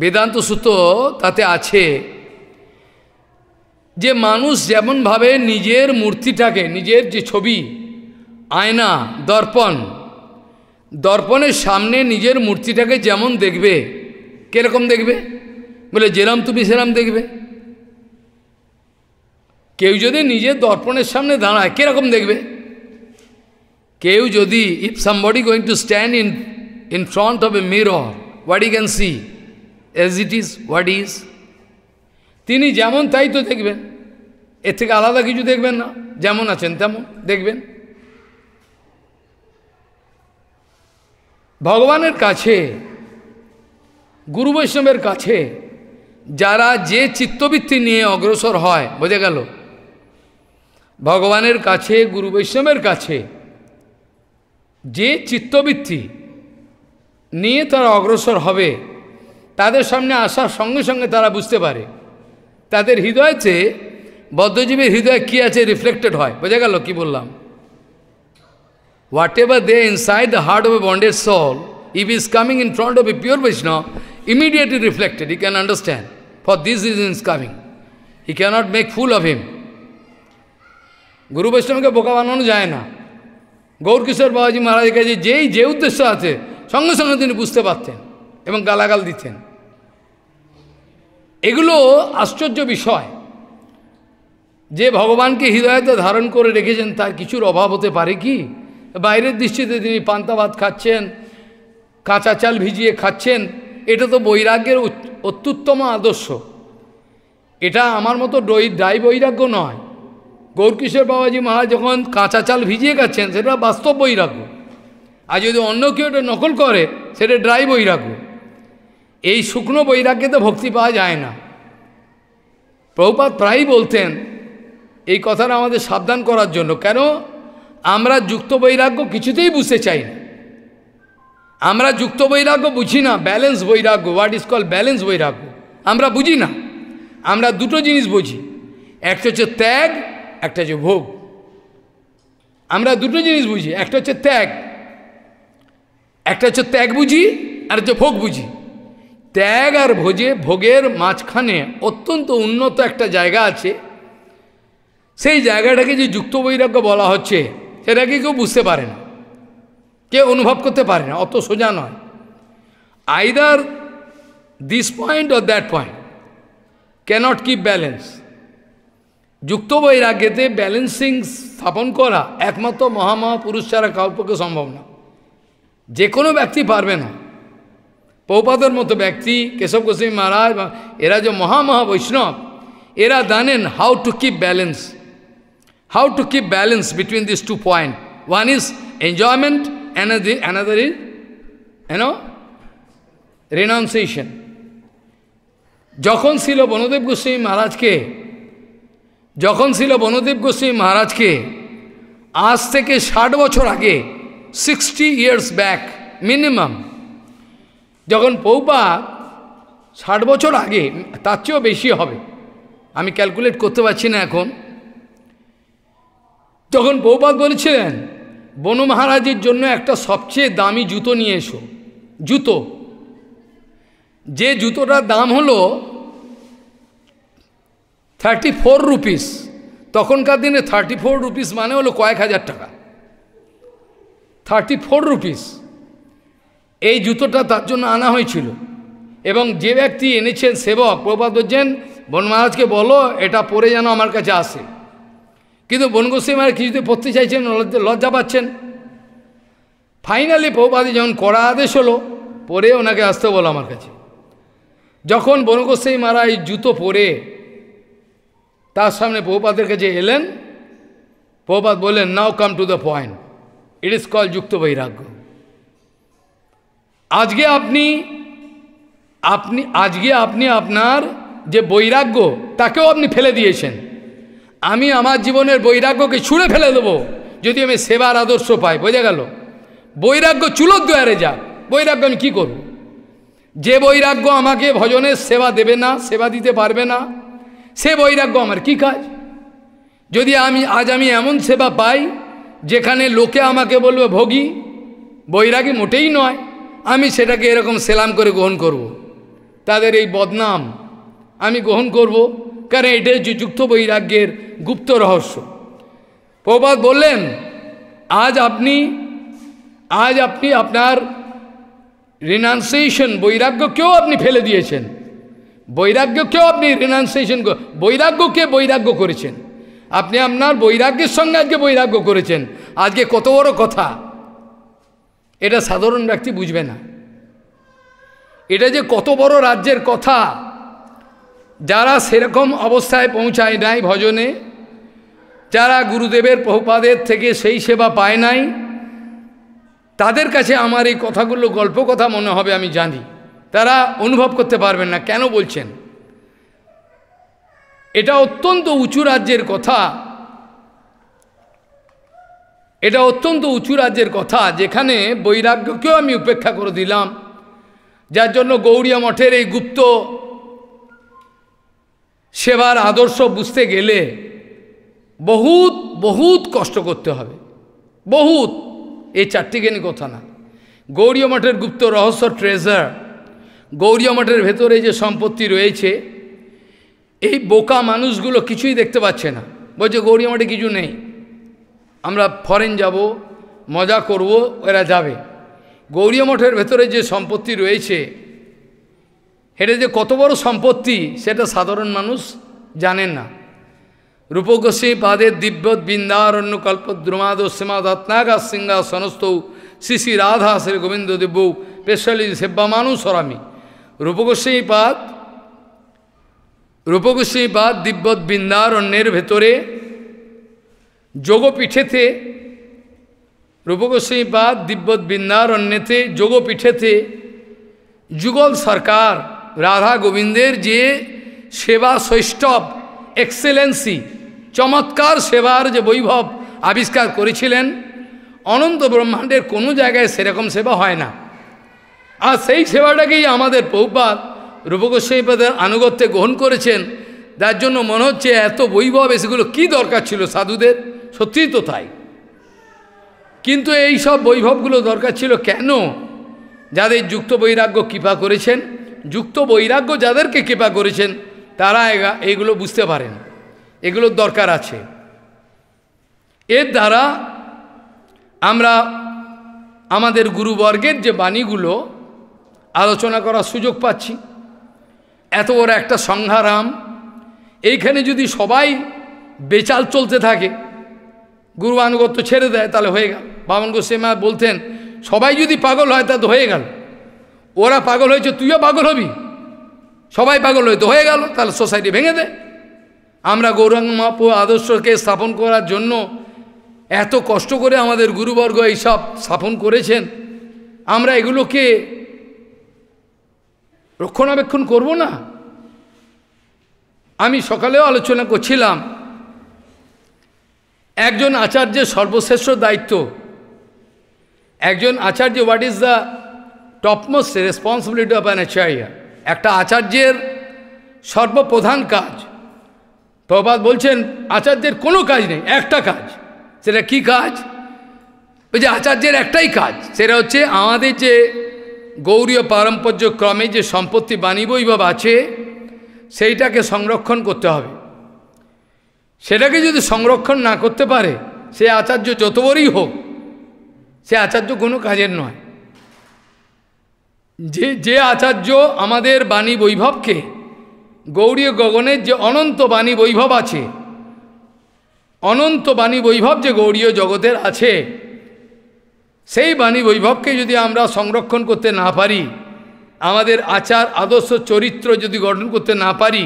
বেদান্ত সূত্র তাতে আছে যে মানুষ যেমনভাবে নিজের মূর্তিটাকে নিজের যে ছবি আয়না দর্পণ দর্পণের সামনে নিজের মূর্তিটাকে যেমন দেখবে কীরকম দেখবে বলে যেরম তুমি সেরম দেখবে কেউ যদি নিজের দর্পণের সামনে দাঁড়ায় কীরকম দেখবে কেউ যদি if somebody going to stand in in front of a mirror what he can see as it is what is তিনি যেমন তাই তো দেখবেন এর থেকে আলাদা কিছু দেখবেন না যেমন আছেন তেমন দেখবেন ভগবানের কাছে গুরু বৈষ্ণবের কাছে যারা যে চিত্তবৃত্তি নিয়ে অগ্রসর হয় বোঝা গেল ভগবানের কাছে গুরু বৈষ্ণবের কাছে যে চিত্তবৃত্তি নিয়ে তারা অগ্রসর হবে তাদের সামনে আসার সঙ্গে সঙ্গে তারা বুঝতে পারে তাদের হৃদয়তে বদ্ধজীবীর হৃদয় কী আছে রিফ্লেক্টেড হয় বোঝা গেল কী বললাম whatever they inside the heart of a bonded soul if is coming in front of a pure Vaishnav immediately reflected he can understand for this reason is coming he cannot make fool of him guru বৈষ্ণবকে বোকা বানানো যায় না গৌরকিশোর বাবাজি মহারাজের কাছে যেই যে উদ্দেশ্য আছে সঙ্গে সঙ্গে তিনি বুঝতে পারতেন এবং গালাগাল দিতেন এগুলো আশ্চর্য বিষয় যে ভগবানকে হৃদয়তে ধারণ করে রেখেছেন তার কিছুর অভাব হতে পারে কি বাইরের দৃষ্টিতে তিনি পান্তাভাত খাচ্ছেন কাঁচা চাল ভিজিয়ে খাচ্ছেন এটা তো বৈরাগ্যের অত্যুত্তম আদর্শ এটা আমার মতো ডাই বৈরাগ্য নয় গৌরকিশোর বাবাজি মহারাজ যখন কাঁচা চাল ভিজিয়ে গেছেন সেটা বাস্তব বই রাখবো আর যদি অন্য কেউ এটা নকল করে সেটা ড্রাই বই রাখবো এই শুকনো বৈরাগ্যে তো ভক্তি পাওয়া যায় না প্রভুপাত প্রায়ই বলতেন এই কথাটা আমাদের সাবধান করার জন্য কেন আমরা যুক্ত বৈরাগ্য কিছুতেই বুঝতে চাই না আমরা যুক্ত বৈরাগ্য বুঝি না ব্যালেন্স বৈরাগ্য হোয়াট ইজ কল ব্যালেন্স বৈরাগ্য আমরা বুঝি না আমরা দুটো জিনিস বুঝি একটা হচ্ছে ত্যাগ একটা হচ্ছে ভোগ আমরা দুটো জিনিস বুঝি একটা হচ্ছে ত্যাগ একটা হচ্ছে ত্যাগ বুঝি আর হচ্ছে ভোগ বুঝি ত্যাগ আর ভোজে ভোগের মাঝখানে অত্যন্ত উন্নত একটা জায়গা আছে সেই জায়গাটাকে যে যুক্ত বৈরাগ্য বলা হচ্ছে সেটাকে কেউ বুঝতে পারে না কেউ অনুভব করতে পারে না অত সোজা নয় either this point or that point cannot keep balance যুক্ত বৈরাগ্যেতে ব্যালেন্সিং স্থাপন করা একমাত্র মহামহাপুরুষ ছাড়া কারোর পক্ষে সম্ভব না যে কোনো ব্যক্তি পারবে না পৌপাদর মতো ব্যক্তি কেশব গোস্বামী মহারাজ এরা যে মহামহা বৈষ্ণব এরা জানেন how to keep balance how to keep balance between this two point one is enjoyment অ্যানাদি অ্যানাদার ইজ এনো রেনাউন্সিয়েশন যখন ছিল বনদেব গোস্বামী মহারাজকে যখন ছিল বনদীপ গোস্বামী মহারাজকে আজ থেকে ষাট বছর আগে সিক্সটি ইয়ার্স ব্যাক মিনিমাম যখন পৌপা ষাট বছর আগে তার চেয়েও বেশি হবে আমি ক্যালকুলেট করতে পারছি না এখন যখন বৌপাত বলেছিলেন বন মহারাজের জন্য একটা সবচেয়ে দামি জুতো নিয়ে এসো জুতো যে জুতোটার দাম হলো থার্টি ফোর রুপিস তখনকার দিনে থার্টি ফোর রুপিস মানে হলো কয়েক হাজার টাকা থার্টি ফোর রুপিস এই জুতোটা তার জন্য আনা হয়েছিল এবং যে ব্যক্তি এনেছেন সেবক প্রভাত বলছেন বন মহারাজকে বলো এটা পরে যেন আমার কাছে আসে কিন্তু বনগোসী মায়ের কিছুতে পড়তে চাইছেন লজ্জা পাচ্ছেন ফাইনালি প্রভুপাদি যখন কড়া আদেশ হলো পরে ওনাকে আসতে বলো আমার কাছে যখন বনগোসাই মারা এই জুতো পরে তার সামনে প্রভুপাতের কাছে এলেন প্রভুপাত বললেন now come to the point it is call yukta বৈরাগ্য আজকে আপনি আপনি আজকে আপনি আপনার যে বৈরাগ্য তাকেও আপনি ফেলে দিয়েছেন আমি আমার জীবনের বৈরাগ্যকে ছুঁড়ে ফেলে দেবো যদি আমি সেবার আদর্শ পাই বোঝা গেল বৈরাগ্য চুলোর দোয়ারে যা বৈরাগ্য আমি কী করব যে বৈরাগ্য আমাকে ভজনের সেবা দেবে না সেবা দিতে পারবে না সে বৈরাগ্য আমার কি কাজ যদি আমি আজ আমি এমন সেবা পাই যেখানে লোকে আমাকে বলবে ভোগী বৈরাগী মোটেই নয় আমি সেটাকে এরকম সেলাম করে গ্রহণ করব। তাদের এই বদনাম আমি গ্রহণ করব কারণ এটাই হচ্ছে যুক্ত বৈরাগ্যের গুপ্ত রহস্য প্রবাদ বললেন আজ আপনি আজ আপনি আপনার রিনাউন্সিয়েশন বৈরাগ্যকেও আপনি ফেলে দিয়েছেন বৈরাগ্যকেও আপনি রিনাউন্সিয়েশন বৈরাগ্যকে বৈরাগ্য করেছেন আপনি আপনার বৈরাগ্যের সঙ্গে আজকে বৈরাগ্য করেছেন আজকে কত বড় কথা এটা সাধারণ ব্যক্তি বুঝবে না এটা যে কত বড় রাজ্যের কথা যারা সেরকম অবস্থায় পৌঁছায় নাই ভজনে যারা গুরুদেবের প্রহপাদের থেকে সেই সেবা পায় নাই তাদের কাছে আমার এই কথাগুলো গল্প কথা মনে হবে আমি জানি তারা অনুভব করতে পারবেন না কেন বলছেন এটা অত্যন্ত উঁচু রাজ্যের কথা এটা অত্যন্ত উঁচু রাজ্যের কথা যেখানে বৈরাগ্যকেও আমি উপেক্ষা করে দিলাম যার জন্য গৌড়িয়া মঠের এই গুপ্ত সেবার আদর্শ বুঝতে গেলে বহুত বহুত কষ্ট করতে হবে বহুত এই চারটিখানি কথা না গৌরীয় মঠের গুপ্ত রহস্য ট্রেজার গৌরীয় মঠের ভেতরে যে সম্পত্তি রয়েছে এই বোকা মানুষগুলো কিছুই দেখতে পাচ্ছে না বলছে গৌরীয় মঠে কিছু নেই আমরা ফরেন যাব মজা করব এরা যাবে গৌরীয় মঠের ভেতরে যে সম্পত্তি রয়েছে এটা যে কত বড় সম্পত্তি সেটা সাধারণ মানুষ জানেন না রূপকোষে পাদের দিব্য বৃন্দারণ্য দ্রুমাদ সীমা দত্নাগা সিংহা সনস্থ শ্রী শ্রী রাধা শ্রী গোবিন্দ দেব্য পেশালী সেব্বা মানুষ রূপগোস্বীপাদ রূপগোস্বীপাদ দিব্যত বৃন্দারণ্যের ভেতরে যোগপীঠেতে রূপগোস্বীপাদ দিব্যত বৃন্দারণ্যেতে যোগপীঠেতে যুগল সরকার রাধা গোবিন্দের যে সেবা শৈষ্ঠব এক্সেলেন্সি চমৎকার সেবার যে বৈভব আবিষ্কার করেছিলেন অনন্ত ব্রহ্মাণ্ডের কোনো জায়গায় সেরকম সেবা হয় না আর সেই সেবাটাকেই আমাদের পৌপাত রূপগোস্বামীপাদের আনুগত্যে গ্রহণ করেছেন যার জন্য মনে হচ্ছে এত বৈভব এসেগুলো কি দরকার ছিল সাধুদের সত্যিই তো তাই কিন্তু এই সব বৈভবগুলো দরকার ছিল কেন যাদের যুক্ত বৈরাগ্য কৃপা করেছেন যুক্ত বৈরাগ্য যাদেরকে কৃপা করেছেন তারা এগুলো বুঝতে পারেন এগুলোর দরকার আছে এর দ্বারা আমরা আমাদের গুরুবর্গের যে বাণীগুলো আলোচনা করার সুযোগ পাচ্ছি এত বড় একটা সংহারাম এইখানে যদি সবাই বেচাল চলতে থাকে গুরু আনুগত্য ছেড়ে দেয় তাহলে হয়ে গেল বামন গোস্বামী বলতেন সবাই যদি পাগল হয় তা তো হয়ে গেল ওরা পাগল হয়েছে তুইও পাগল হবি সবাই পাগল হয়ে তো হয়ে গেল তাহলে সোসাইটি ভেঙে দে আমরা গৌরাঙ্গ মাপু আদর্শকে স্থাপন করার জন্য এত কষ্ট করে আমাদের গুরুবর্গ এইসব স্থাপন করেছেন আমরা এগুলোকে রক্ষণাবেক্ষণ করব না আমি সকালেও আলোচনা করছিলাম একজন আচার্যের সর্বশ্রেষ্ঠ দায়িত্ব একজন আচার্য what is the topmost responsibility of an acharya একটা আচার্যের সর্বপ্রধান কাজ প্রবাদ বলছেন আচার্যের কোনো কাজ নেই একটা কাজ সেটা কি কাজ ওই যে আচার্যের একটাই কাজ সেটা হচ্ছে আমাদের যে গৌরীয় পারম্পর্য ক্রমে যে সম্পত্তি বাণী বৈভব আছে সেইটাকে সংরক্ষণ করতে হবে সেটাকে যদি সংরক্ষণ না করতে পারে সে আচার্য যত বড়ই হোক সে আচার্য কোনো কাজের নয় যে যে আচার্য আমাদের বাণী বৈভবকে গৌরীয় গগনের যে অনন্ত বাণী বৈভব আছে অনন্ত বাণী বৈভব যে গৌরীয় জগতের আছে সেই বাণী বৈভবকে যদি আমরা সংরক্ষণ করতে না পারি আমাদের আচার আদর্শ চরিত্র যদি গঠন করতে না পারি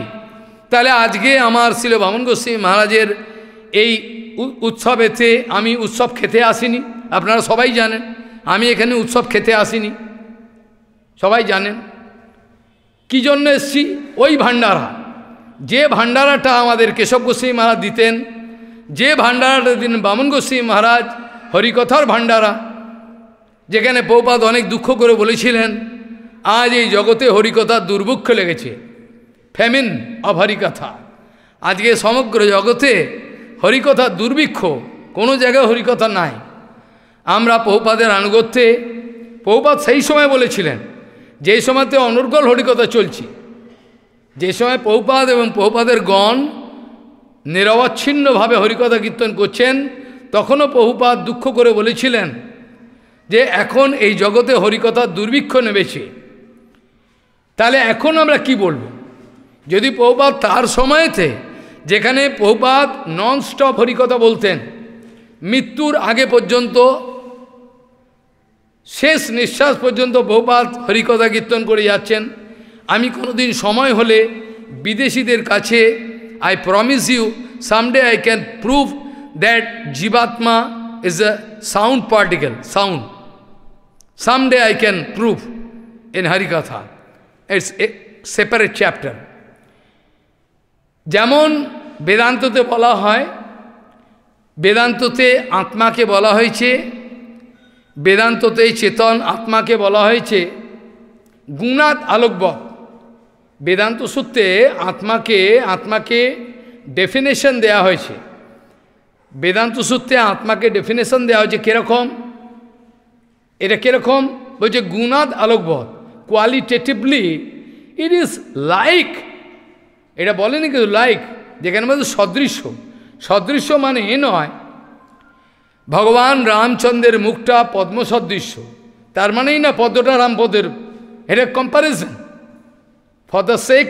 তাহলে আজকে আমার ছিল বামন গোস্বামী মহারাজের এই উৎসবেতে আমি উৎসব খেতে আসিনি আপনারা সবাই জানেন আমি এখানে উৎসব খেতে আসিনি সবাই জানেন কী জন্য এসছি ওই ভাণ্ডারা যে ভাণ্ডারাটা আমাদের কেশব গোস্বামী মহারাজ দিতেন যে ভাণ্ডারাটা দিন বামন গোস্বামী মহারাজ হরিকথার ভাণ্ডারা যেখানে পৌপাদ অনেক দুঃখ করে বলেছিলেন আজ এই জগতে হরিকথার দুর্ভিক্ষ লেগেছে ফ্যামিন অভারিকথা আজকে সমগ্র জগতে হরিকথার দুর্ভিক্ষ কোনো জায়গায় হরিকথা নাই আমরা পৌপাদের আনুগত্যে পৌপাদ সেই সময় বলেছিলেন যেই সময়তে অনর্গল হরিকথা চলছে যে সময় পৌপাদ এবং পৌপাদের গণ নিরবচ্ছিন্নভাবে হরিকথা কীর্তন করছেন তখনও পহুপাত দুঃখ করে বলেছিলেন যে এখন এই জগতে হরিকথা দুর্ভিক্ষ নেমেছে তাহলে এখন আমরা কি বলবো যদি প্রভুপাত তার সময়েতে যেখানে প্রহুপাত নন স্টপ হরিকথা বলতেন মৃত্যুর আগে পর্যন্ত শেষ নিঃশ্বাস পর্যন্ত বহুপাত হরিকথা কীর্তন করে যাচ্ছেন আমি কোনোদিন সময় হলে বিদেশিদের কাছে I promise you someday I can prove that jivatma is a sound particle sound Someday I can prove in Harikatha. It's a separate chapter. যেমন বেদান্ততে বলা হয় বেদান্ততে আত্মাকে বলা হয়েছে বেদান্ততে চেতন আত্মাকে বলা হয়েছে গুণাত আলোকবধ বেদান্ত সূত্রে আত্মাকে আত্মাকে ডেফিনেশন দেয়া হয়েছে বেদান্ত সূত্রে আত্মাকে ডেফিনেশন দেওয়া হয়েছে কীরকম এটা কিরকম বলছে গুণাদ আলোকবধ কোয়ালিটেটিভলি ইট ইজ লাইক এটা বলেনি কিন্তু লাইক যেখানে বলছে সদৃশ্য সদৃশ্য মানে এ নয় ভগবান রামচন্দ্রের মুখটা পদ্ম সদৃশ্য তার মানেই না পদ্মটা রামপদের এটা comparison for the sake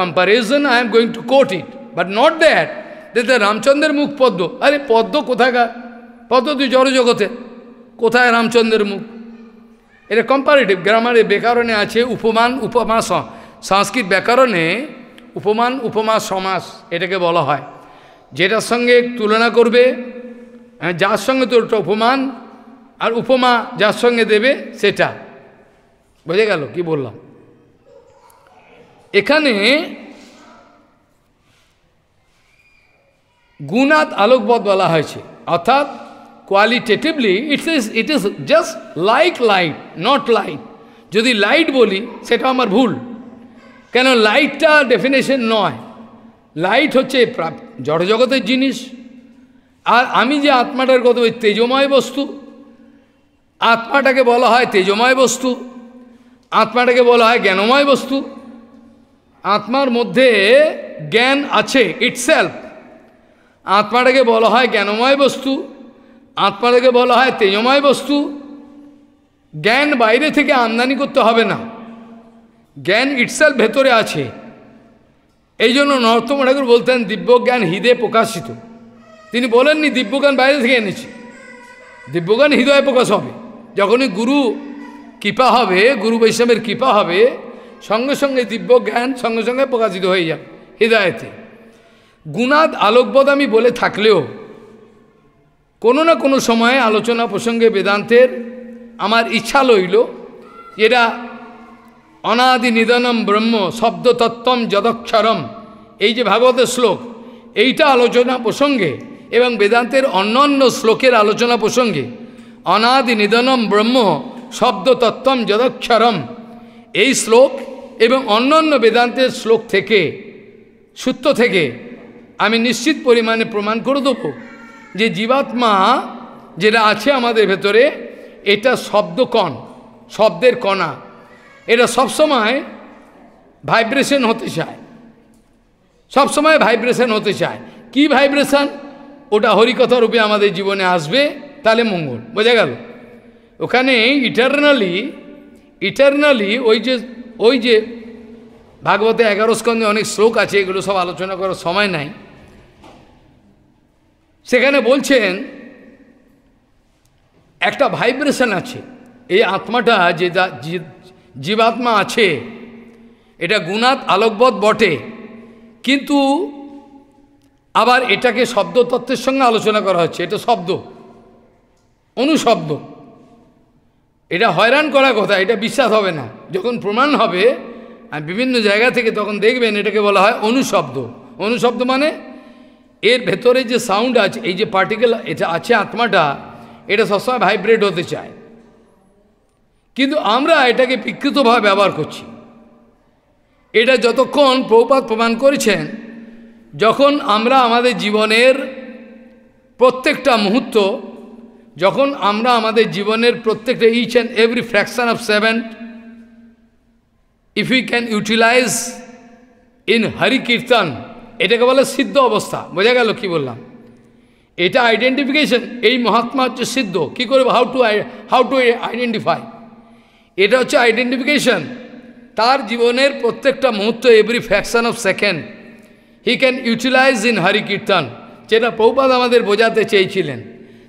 comparison I am going to quote it but not that দেখ রামচন্দ্রের মুখ পদ্ম আরে পদ্ম কোথাকার পদ্ম তুই জড়জগতের কোথায় রামচন্দ্রের মুখ এটা কম্পারেটিভ গ্রামারে ব্যাকরণে আছে উপমান উপমা সংস্কৃত ব্যাকরণে উপমান উপমা সমাস এটাকে বলা হয় যেটার সঙ্গে তুলনা করবে হ্যাঁ, যার সঙ্গে তোর উপমান আর উপমা যার সঙ্গে দেবে সেটা বুঝে গেল কি বললাম এখানে গুণাত আলোকবধ বলা হয়েছে অর্থাৎ qualitatively it's is it is just like light not light যদি লাইট বলি সেটা আমার ভুল কেন লাইটটা ডেফিনেশন নয় লাইট হচ্ছে জড়জগতের জিনিস আর আমি যে আত্মাটার কথা ওই তেজময় বস্তু আত্মাটাকে বলা হয় তেজময় বস্তু আত্মাটাকে বলা হয় জ্ঞানময় বস্তু আত্মার মধ্যে জ্ঞান আছে ইটসেলফ আত্মাটাকে বলা হয় জ্ঞানময় বস্তু আত্মাটাকে বলা হয় তেজময় বস্তু জ্ঞান বাইরে থেকে আমদানি করতে হবে না জ্ঞান ইটসাল ভেতরে আছে এই জন্য নরোত্তম ঠাকুর বলতেন দিব্যজ্ঞান হৃদয়ে প্রকাশিত তিনি বলেননি দিব্যজ্ঞান বাইরে থেকে এনেছি দিব্যজ্ঞান হৃদয়ে প্রকাশ হবে যখনই গুরু কৃপা হবে গুরু বৈষ্ণবের কৃপা হবে সঙ্গে সঙ্গে দিব্যজ্ঞান সঙ্গে সঙ্গে প্রকাশিত হয়ে যাবে হৃদয়েতে গুণাদ আলোকবোধ আমি বলে থাকলেও কোনো না কোনো সময়ে আলোচনা প্রসঙ্গে বেদান্তের আমার ইচ্ছা লইল এরা অনাদি নিদনম ব্রহ্ম শব্দতত্ত্বম যদক্ষরম এই যে ভাগবতের শ্লোক এইটা আলোচনা প্রসঙ্গে এবং বেদান্তের অন্যান্য শ্লোকের আলোচনা প্রসঙ্গে অনাদি নিদনম ব্রহ্ম শব্দতত্ত্বম যদক্ষরম এই শ্লোক এবং অন্যান্য বেদান্তের শ্লোক থেকে সূত্র থেকে আমি নিশ্চিত পরিমাণে প্রমাণ করে দেবো যে জীবাত্মা যেটা আছে আমাদের ভেতরে এটা শব্দকণ শব্দের কণা এটা সবসময় ভাইব্রেশন হতে চায় সবসময় ভাইব্রেশন হতে চায় কি ভাইব্রেশন ওটা হরিকথা রূপে আমাদের জীবনে আসবে তাহলে মঙ্গল বোঝা গেল ওখানে ইটারনালি ইটারনালি ওই যে ওই যে ভাগবতে এগারো স্কন্ধে অনেক শ্লোক আছে এগুলো সব আলোচনা করার সময় নাই সেখানে বলছেন একটা ভাইব্রেশন আছে এই আত্মাটা যে জীবাত্মা আছে এটা গুণাত আলোকবধ বটে কিন্তু আবার এটাকে শব্দ তত্ত্বের সঙ্গে আলোচনা করা হচ্ছে এটা শব্দ অনুশব্দ এটা হয়রান করা কথা এটা বিশ্বাস হবে না যখন প্রমাণ হবে বিভিন্ন জায়গা থেকে তখন দেখবেন এটাকে বলা হয় অনুশব্দ অনুশব্দ মানে এর ভেতরে যে সাউন্ড আছে এই যে পার্টিকেল এটা আছে আত্মাটা এটা সবসময় ভাইব্রেট হতে চায় কিন্তু আমরা এটাকে বিকৃতভাবে ব্যবহার করছি এটা যতক্ষণ প্রপাত প্রমাণ করেছেন যখন আমরা আমাদের জীবনের প্রত্যেকটা মুহূর্ত যখন আমরা আমাদের জীবনের প্রত্যেকটা each and every fraction of seven if you can utilise in Harikirtan এটাকে বলে সিদ্ধ অবস্থা বোঝা গেল কি বললাম এটা আইডেন্টিফিকেশন এই মহাত্মা হচ্ছে সিদ্ধ কি করে how to how to identify এটা হচ্ছে আইডেন্টিফিকেশন তার জীবনের প্রত্যেকটা মুহূর্ত every fraction of second he can utilise in Hari kirtan যেটা প্রৌপাদ আমাদের বোঝাতে চেয়েছিলেন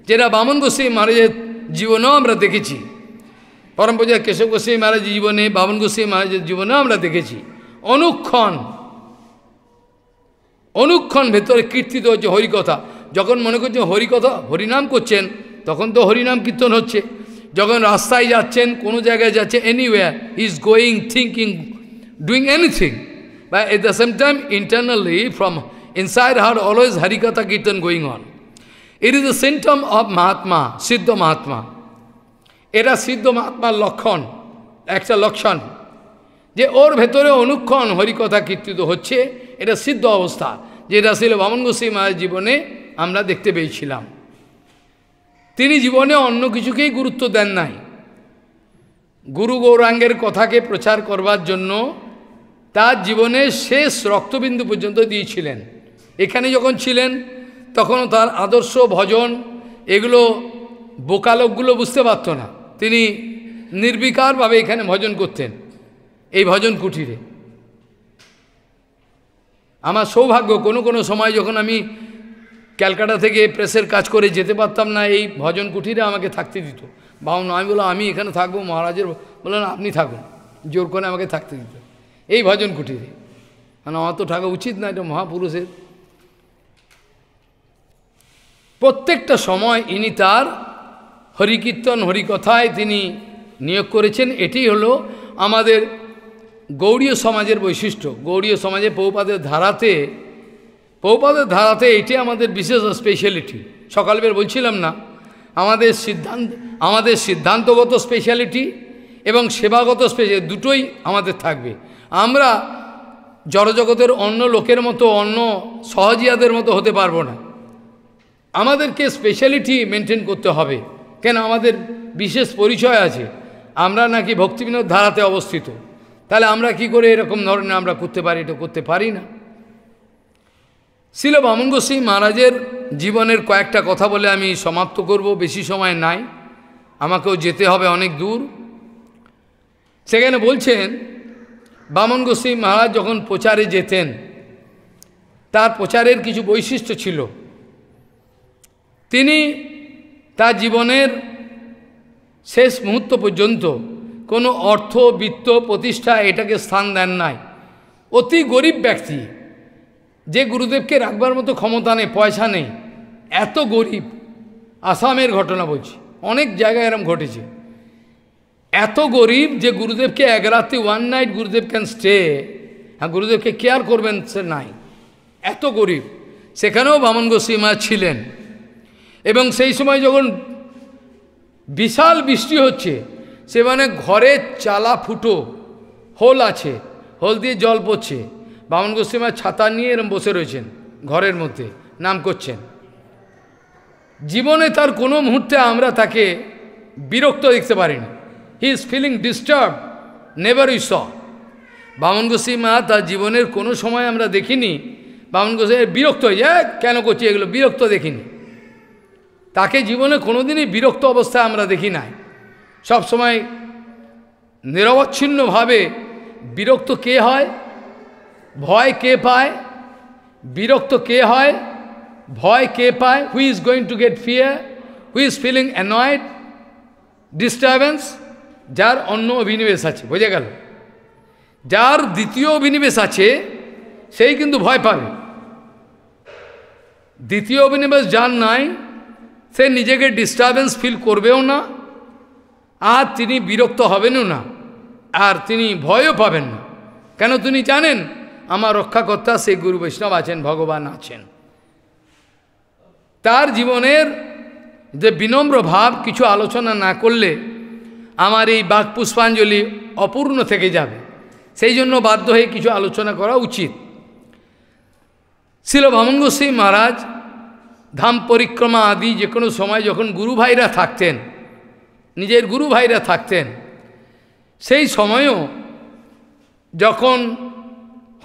যেটা বামন গোস্বী মহারাজের জীবনেও আমরা দেখেছি পরম পূজা কেশব গোস্বী মহারাজের জীবনে বামন গোস্বী মহারাজের জীবনেও আমরা দেখেছি অনুক্ষণ অনুক্ষণ ভেতরে কীর্তিত হচ্ছে হরিকথা যখন মনে করছেন হরিকথা হরিনাম করছেন তখন তো হরিনাম কীর্তন হচ্ছে যখন রাস্তায় যাচ্ছেন কোনো জায়গায় যাচ্ছে anyway is going thinking doing anything বা at the same time internally from inside her always Harikatha kirtan going on it is the symptom of mahatma siddha mahatma এটা সিদ্ধ মহাত্মার লক্ষণ একটা লক্ষণ যে ওর ভেতরে অনুক্ষণ হরিকথা কীর্তিত হচ্ছে এটা সিদ্ধ অবস্থা যেটা ছিল বামন গোস্বী মায়ের জীবনে আমরা দেখতে পেয়েছিলাম তিনি জীবনে অন্য কিছুকেই গুরুত্ব দেন নাই গুরু গৌরাঙ্গের কথাকে প্রচার করবার জন্য তার জীবনে শেষ রক্তবিন্দু পর্যন্ত দিয়েছিলেন এখানে যখন ছিলেন তখন তার আদর্শ ভজন এগুলো বোকালোকগুলো বুঝতে পারত না তিনি নির্বিকারভাবে এখানে ভজন করতেন এই ভজন কুঠিরে আমার সৌভাগ্য কোনো কোনো সময় যখন আমি ক্যালকাটা থেকে প্রেসের কাজ করে যেতে পারতাম না এই ভজন কুঠিরে আমাকে থাকতে দিত বাউন আমি বললাম আমি এখানে থাকবো মহারাজের বললেন আপনি থাকুন জোর করে আমাকে থাকতে দিত এই ভজন কুঠিরে মানে আমার তো থাকা উচিত না এটা মহাপুরুষের প্রত্যেকটা সময় ইনি তার হরিকীর্তন হরিকথায় তিনি নিয়োগ করেছেন এটি হলো আমাদের গৌড়ীয় সমাজের বৈশিষ্ট্য গৌড়ীয় সমাজে পৌপাদের ধারাতে পৌপাদের ধারাতে এটি আমাদের বিশেষ স্পেশালিটি সকালবের বলছিলাম না আমাদের সিদ্ধান্ত আমাদের সিদ্ধান্তগত স্পেশালিটি এবং সেবাগত স্পেশাল দুটোই আমাদের থাকবে আমরা জড়জগতের অন্য লোকের মতো অন্য সহজিয়াদের মতো হতে পারবো না আমাদেরকে স্পেশালিটি মেনটেন করতে হবে কেন আমাদের বিশেষ পরিচয় আছে আমরা নাকি ভক্তিবিনোদ ধারাতে অবস্থিত তাহলে আমরা কি করে এরকম ধরনের আমরা করতে পারি এটা করতে পারি না শিল বামন গোস্বী মহারাজের জীবনের কয়েকটা কথা বলে আমি সমাপ্ত করব বেশি সময় নাই আমাকেও যেতে হবে অনেক দূর সেখানে বলছেন বামন গোস্বী মহারাজ যখন প্রচারে যেতেন তার প্রচারের কিছু বৈশিষ্ট্য ছিল তিনি তার জীবনের শেষ মুহূর্ত পর্যন্ত কোনো অর্থ বৃত্ত প্রতিষ্ঠা এটাকে স্থান দেন নাই অতি গরিব ব্যক্তি যে গুরুদেবকে রাখবার মতো ক্ষমতা নেই পয়সা নেই এত গরিব আসামের ঘটনা বলছি অনেক জায়গায় এরম ঘটেছে এত গরিব যে গুরুদেবকে এক রাত্রি one night Gurudev can stay হ্যাঁ গুরুদেবকে কেয়ার করবেন সে নাই এত গরিব সেখানেও বামন গোস্বীমা ছিলেন এবং সেই সময় যখন বিশাল বৃষ্টি হচ্ছে সে মানে ঘরে চালা ফুটো হোল আছে হোল দিয়ে জল পড়ছে বামন গোস্বামী ছাতা নিয়ে এরম বসে রয়েছেন ঘরের মধ্যে নাম করছেন জীবনে তার কোনো মুহূর্তে আমরা তাকে বিরক্ত দেখতে পারিনি he is feeling disturb never you saw Vaman Goswami মা তার জীবনের কোনো সময় আমরা দেখিনি বামন গোস্বামী বিরক্ত হয়ে যায় কেন করছি এগুলো বিরক্ত দেখিনি তাকে জীবনে কোনোদিনই বিরক্ত অবস্থায় আমরা দেখি নাই সবসময় নিরবচ্ছিন্নভাবে বিরক্ত কে হয় ভয় কে পায় বিরক্ত কে হয় ভয় কে পায় who is going to get fear who is feeling annoyed disturbance যার অন্য অভিনিবেশ আছে বোঝা গেল যার দ্বিতীয় অভিনিবেশ আছে সেই কিন্তু ভয় পাবে দ্বিতীয় অভিনিবেশ যার নাই সে নিজেকে ডিস্টারবেন্স ফিল করবেও না আর তিনি বিরক্ত হবেনও না আর তিনি ভয়ও পাবেন না কেন তিনি জানেন আমার রক্ষাকর্তা সেই গুরু বৈষ্ণব আছেন ভগবান আছেন তার জীবনের যে বিনম্র ভাব কিছু আলোচনা না করলে আমার এই বাঘ পুষ্পাঞ্জলি অপূর্ণ থেকে যাবে সেই জন্য বাধ্য হয়ে কিছু আলোচনা করা উচিত ছিল ভমন গোস্বী মহারাজ ধাম পরিক্রমা আদি যে কোনো সময় যখন গুরু ভাইরা থাকতেন নিজের গুরু ভাইরা থাকতেন সেই সময়ও যখন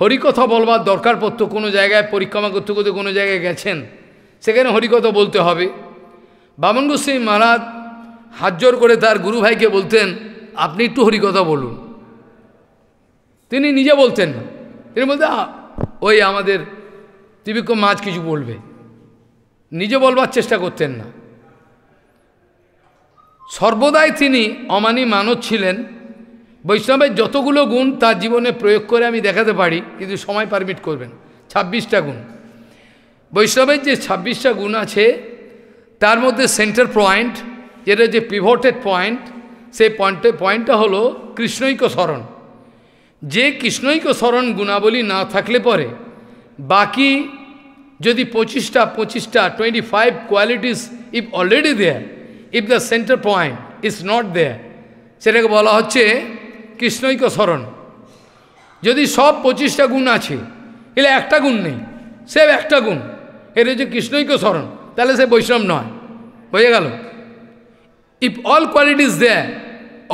হরিকথা বলবার দরকার পড়তো কোনো জায়গায় পরিক্রমা করতে করতে কোনো জায়গায় গেছেন সেখানে হরিকথা বলতে হবে বামন গোস্বী মহারাজ হাত জোর করে তার গুরু ভাইকে বলতেন আপনি একটু হরিকথা বলুন তিনি নিজে বলতেন না তিনি বলতেন ওই আমাদের ত্রিবিক্রম মাছ কিছু বলবে নিজে বলবার চেষ্টা করতেন না সর্বদাই তিনি অমানি মানব ছিলেন বৈষ্ণবের যতগুলো গুণ তার জীবনে প্রয়োগ করে আমি দেখাতে পারি কিন্তু সময় পারমিট করবেন ছাব্বিশটা গুণ বৈষ্ণবের যে ছাব্বিশটা গুণ আছে তার মধ্যে সেন্টার পয়েন্ট যেটা যে পিভটেড পয়েন্ট সেই পয়েন্টে পয়েন্টটা হলো কৃষ্ণৈক স্মরণ যে কৃষ্ণৈক স্মরণ গুণাবলী না থাকলে পরে বাকি যদি পঁচিশটা পঁচিশটা twenty five qualities if already there if the centre point is not there সেটাকে বলা হচ্ছে কৃষ্ণৈক্য স্মরণ যদি সব পঁচিশটা গুণ আছে এলে একটা গুণ নেই সে একটা গুণ এর হচ্ছে কৃষ্ণৈক্য স্মরণ তাহলে সে বৈষ্ণব নয় বোঝা গেল if all qualities there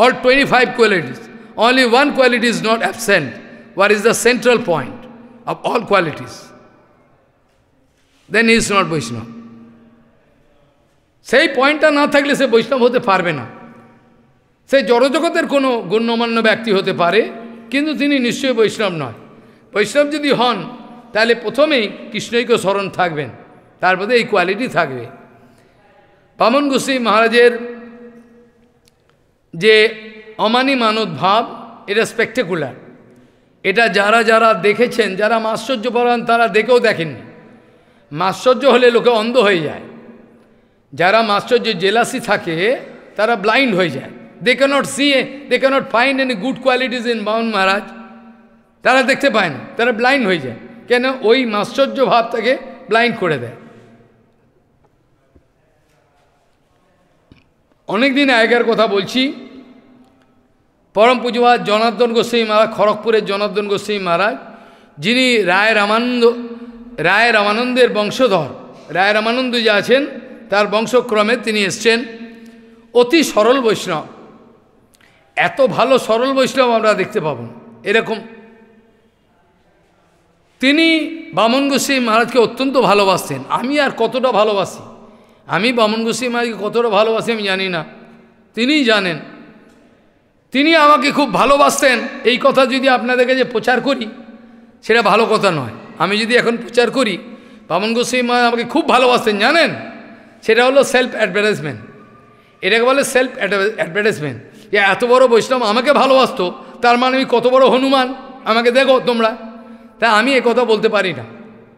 all twenty five qualities only one quality is not absent what is the central point of all qualities then is not Vaishnav সেই পয়েন্টটা না থাকলে সে বৈষ্ণব হতে পারবে না সে জড়জগতের কোনো গণ্যমান্য ব্যক্তি হতে পারে কিন্তু তিনি নিশ্চয়ই বৈষ্ণব নয় বৈষ্ণব যদি হন তাহলে প্রথমেই কৃষ্ণৈক্য স্মরণ থাকবেন তারপরে এই কোয়ালিটি থাকবে বামন গোসি মহারাজের যে অমানি মানব ভাব এটা স্পেকটেকুলার এটা যারা যারা দেখেছেন যারা মাশ্চর্য পড়ান তারা দেখেও দেখেননি মাশ্চর্য হলে লোকে অন্ধ হয়ে যায় যারা যে জেলাসি থাকে তারা ব্লাইন্ড হয়ে যায় they can not see they not find any good qualities in Vaman Maharaj তারা দেখতে পায় না তারা ব্লাইন্ড হয়ে যায় কেন ওই মাশ্চর্য ভাব তাকে ব্লাইন্ড করে দেয় অনেকদিন আগের কথা বলছি পরম পুজোবাদ জনার্দন গোস্বামী মহারাজ খড়গপুরের জনার্দন গোস্বামী মহারাজ যিনি রায় রামানন্দ রায় রামানন্দের বংশধর রায় রামানন্দ যে আছেন তার বংশক্রমে তিনি এসছেন অতি সরল বৈষ্ণব এত ভালো সরল বৈষ্ণব আমরা দেখতে পাব এরকম তিনি বামন গোস্বী মহারাজকে অত্যন্ত ভালোবাসতেন আমি আর কতটা ভালোবাসি আমি বামন গোস্বী মহারাজকে কতটা ভালোবাসি আমি জানি না তিনিই জানেন তিনি আমাকে খুব ভালোবাসতেন এই কথা যদি আপনাদের কাছে প্রচার করি সেটা ভালো কথা নয় আমি যদি এখন প্রচার করি বামন গোস্বী মহারাজ আমাকে খুব ভালোবাসতেন জানেন সেটা হলো সেলফ অ্যাডভার্টাইজমেন্ট এটাকে বলে সেলফ অ্যাডভার্টাইজমেন্ট যে এত বড় বৈষ্ণব আমাকে ভালোবাসতো তার মানে আমি কত বড় হনুমান আমাকে দেখো তোমরা তা আমি এ কথা বলতে পারি না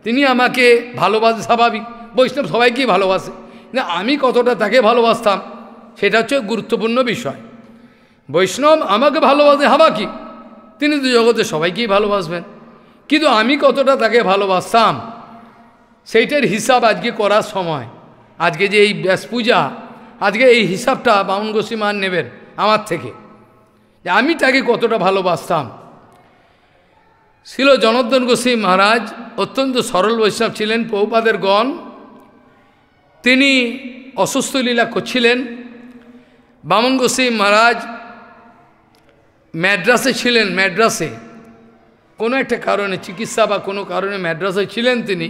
তিনি আমাকে ভালোবাসে স্বাভাবিক বৈষ্ণব সবাইকেই ভালোবাসে না আমি কতটা তাকে ভালোবাসতাম সেটা হচ্ছে গুরুত্বপূর্ণ বিষয় বৈষ্ণব আমাকে ভালোবাসে হাবা কি তিনি তো জগতে সবাইকেই ভালোবাসবেন কিন্তু আমি কতটা তাকে ভালোবাসতাম সেইটার হিসাব আজকে করার সময় আজকে যে এই ব্যাস পূজা আজকে এই হিসাবটা বামন মান নেবেন আমার থেকে যে আমি তাকে কতটা ভালোবাসতাম ছিল জনর্দন গোস্বী মহারাজ অত্যন্ত সরল বৈষ্ণব ছিলেন পৌপাদের গণ তিনি অসুস্থ লীলা করছিলেন বামন গোস্বী মহারাজ ম্যাড্রাসে ছিলেন ম্যাড্রাসে কোনো একটা কারণে চিকিৎসা বা কোনো কারণে ম্যাড্রাসে ছিলেন তিনি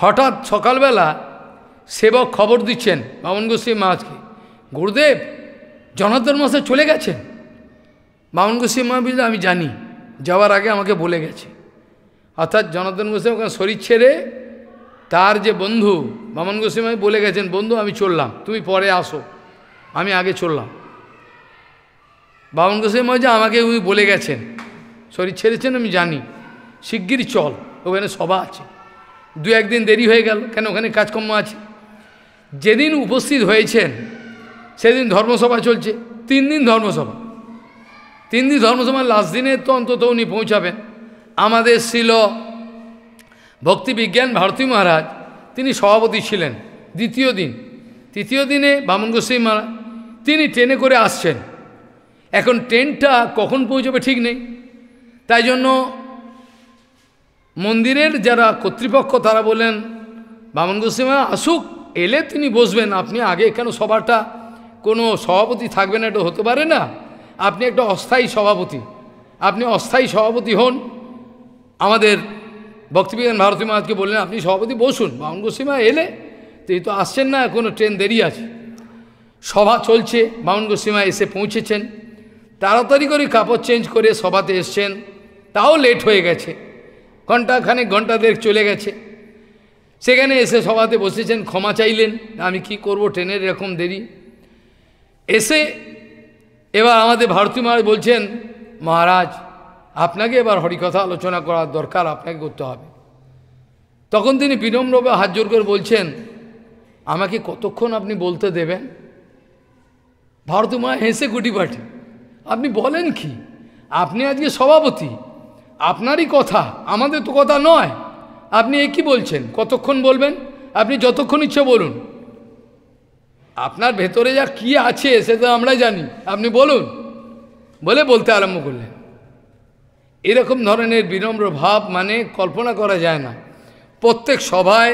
হঠাৎ সকালবেলা সেবক খবর দিচ্ছেন বামন গোস্বী মহাজকে গুরুদেব জনার্দন মশাই চলে গেছেন বামন গোস্বী মহারাজ আমি জানি যাওয়ার আগে আমাকে বলে গেছে অর্থাৎ জনার্দন গোস্বামী ওখানে শরীর ছেড়ে তার যে বন্ধু বামন গোস্বামী বলে গেছেন বন্ধু আমি চললাম তুমি পরে আসো আমি আগে চললাম বামন গোস্বী মহারাজ আমাকে উনি বলে গেছেন শরীর ছেড়েছেন আমি জানি শিগগির চল ওখানে সভা আছে দু একদিন দেরি হয়ে গেল কেন ওখানে কাজকর্ম আছে যেদিন উপস্থিত হয়েছেন সেদিন ধর্মসভা চলছে তিন দিন ধর্মসভা তিন দিন ধর্মসভা লাস্ট দিনে তো অন্তত উনি পৌঁছাবেন আমাদের ছিল ভক্তিবিজ্ঞান ভারতী মহারাজ তিনি সভাপতি ছিলেন দ্বিতীয় দিন তৃতীয় দিনে বামন গোস্বামী মহারাজ তিনি ট্রেনে করে আসছেন এখন ট্রেনটা কখন পৌঁছবে ঠিক নেই তাই জন্য মন্দিরের যারা কর্তৃপক্ষ তারা বলেন বামন গোস্বামী আসুক এলে তিনি বসবেন আপনি আগে কেন সভাটা কোনো সভাপতি থাকবে না এটা হতে পারে না আপনি একটা অস্থায়ী সভাপতি আপনি অস্থায়ী সভাপতি হন আমাদের ভক্তিবিজ্ঞান ভারতী মহাজকে বললেন আপনি সভাপতি বসুন বামন গোস্বামী এলে তিনি তো আসছেন না কোনো ট্রেন দেরি আছে সভা চলছে বামন গোস্বীমা এসে পৌঁছেছেন তাড়াতাড়ি করে কাপড় চেঞ্জ করে সভাতে এসছেন তাও লেট হয়ে গেছে ঘণ্টাখানে ঘণ্টা দেড় চলে গেছে সেখানে এসে সভাতে বসেছেন ক্ষমা চাইলেন আমি কি করব ট্রেনের এরকম দেরি এসে এবার আমাদের ভারতী মহারাজ বলছেন মহারাজ আপনাকে এবার হরিকথা আলোচনা করার দরকার আপনাকে করতে হবে তখন তিনি বিনম্রভাবে হাত জোর করে বলছেন আমাকে কতক্ষণ আপনি বলতে দেবেন ভারতী মহারাজ হেসে গুটি পাঠে আপনি বলেন কি আপনি আজকে সভাপতি আপনারই কথা আমাদের তো কথা নয় আপনি এ কী বলছেন কতক্ষণ বলবেন আপনি যতক্ষণ ইচ্ছে বলুন আপনার ভেতরে যা কি আছে সে তো আমরাই জানি আপনি বলুন বলে বলতে আরম্ভ করলেন এরকম ধরনের বিনম্র ভাব মানে কল্পনা করা যায় না প্রত্যেক সভায়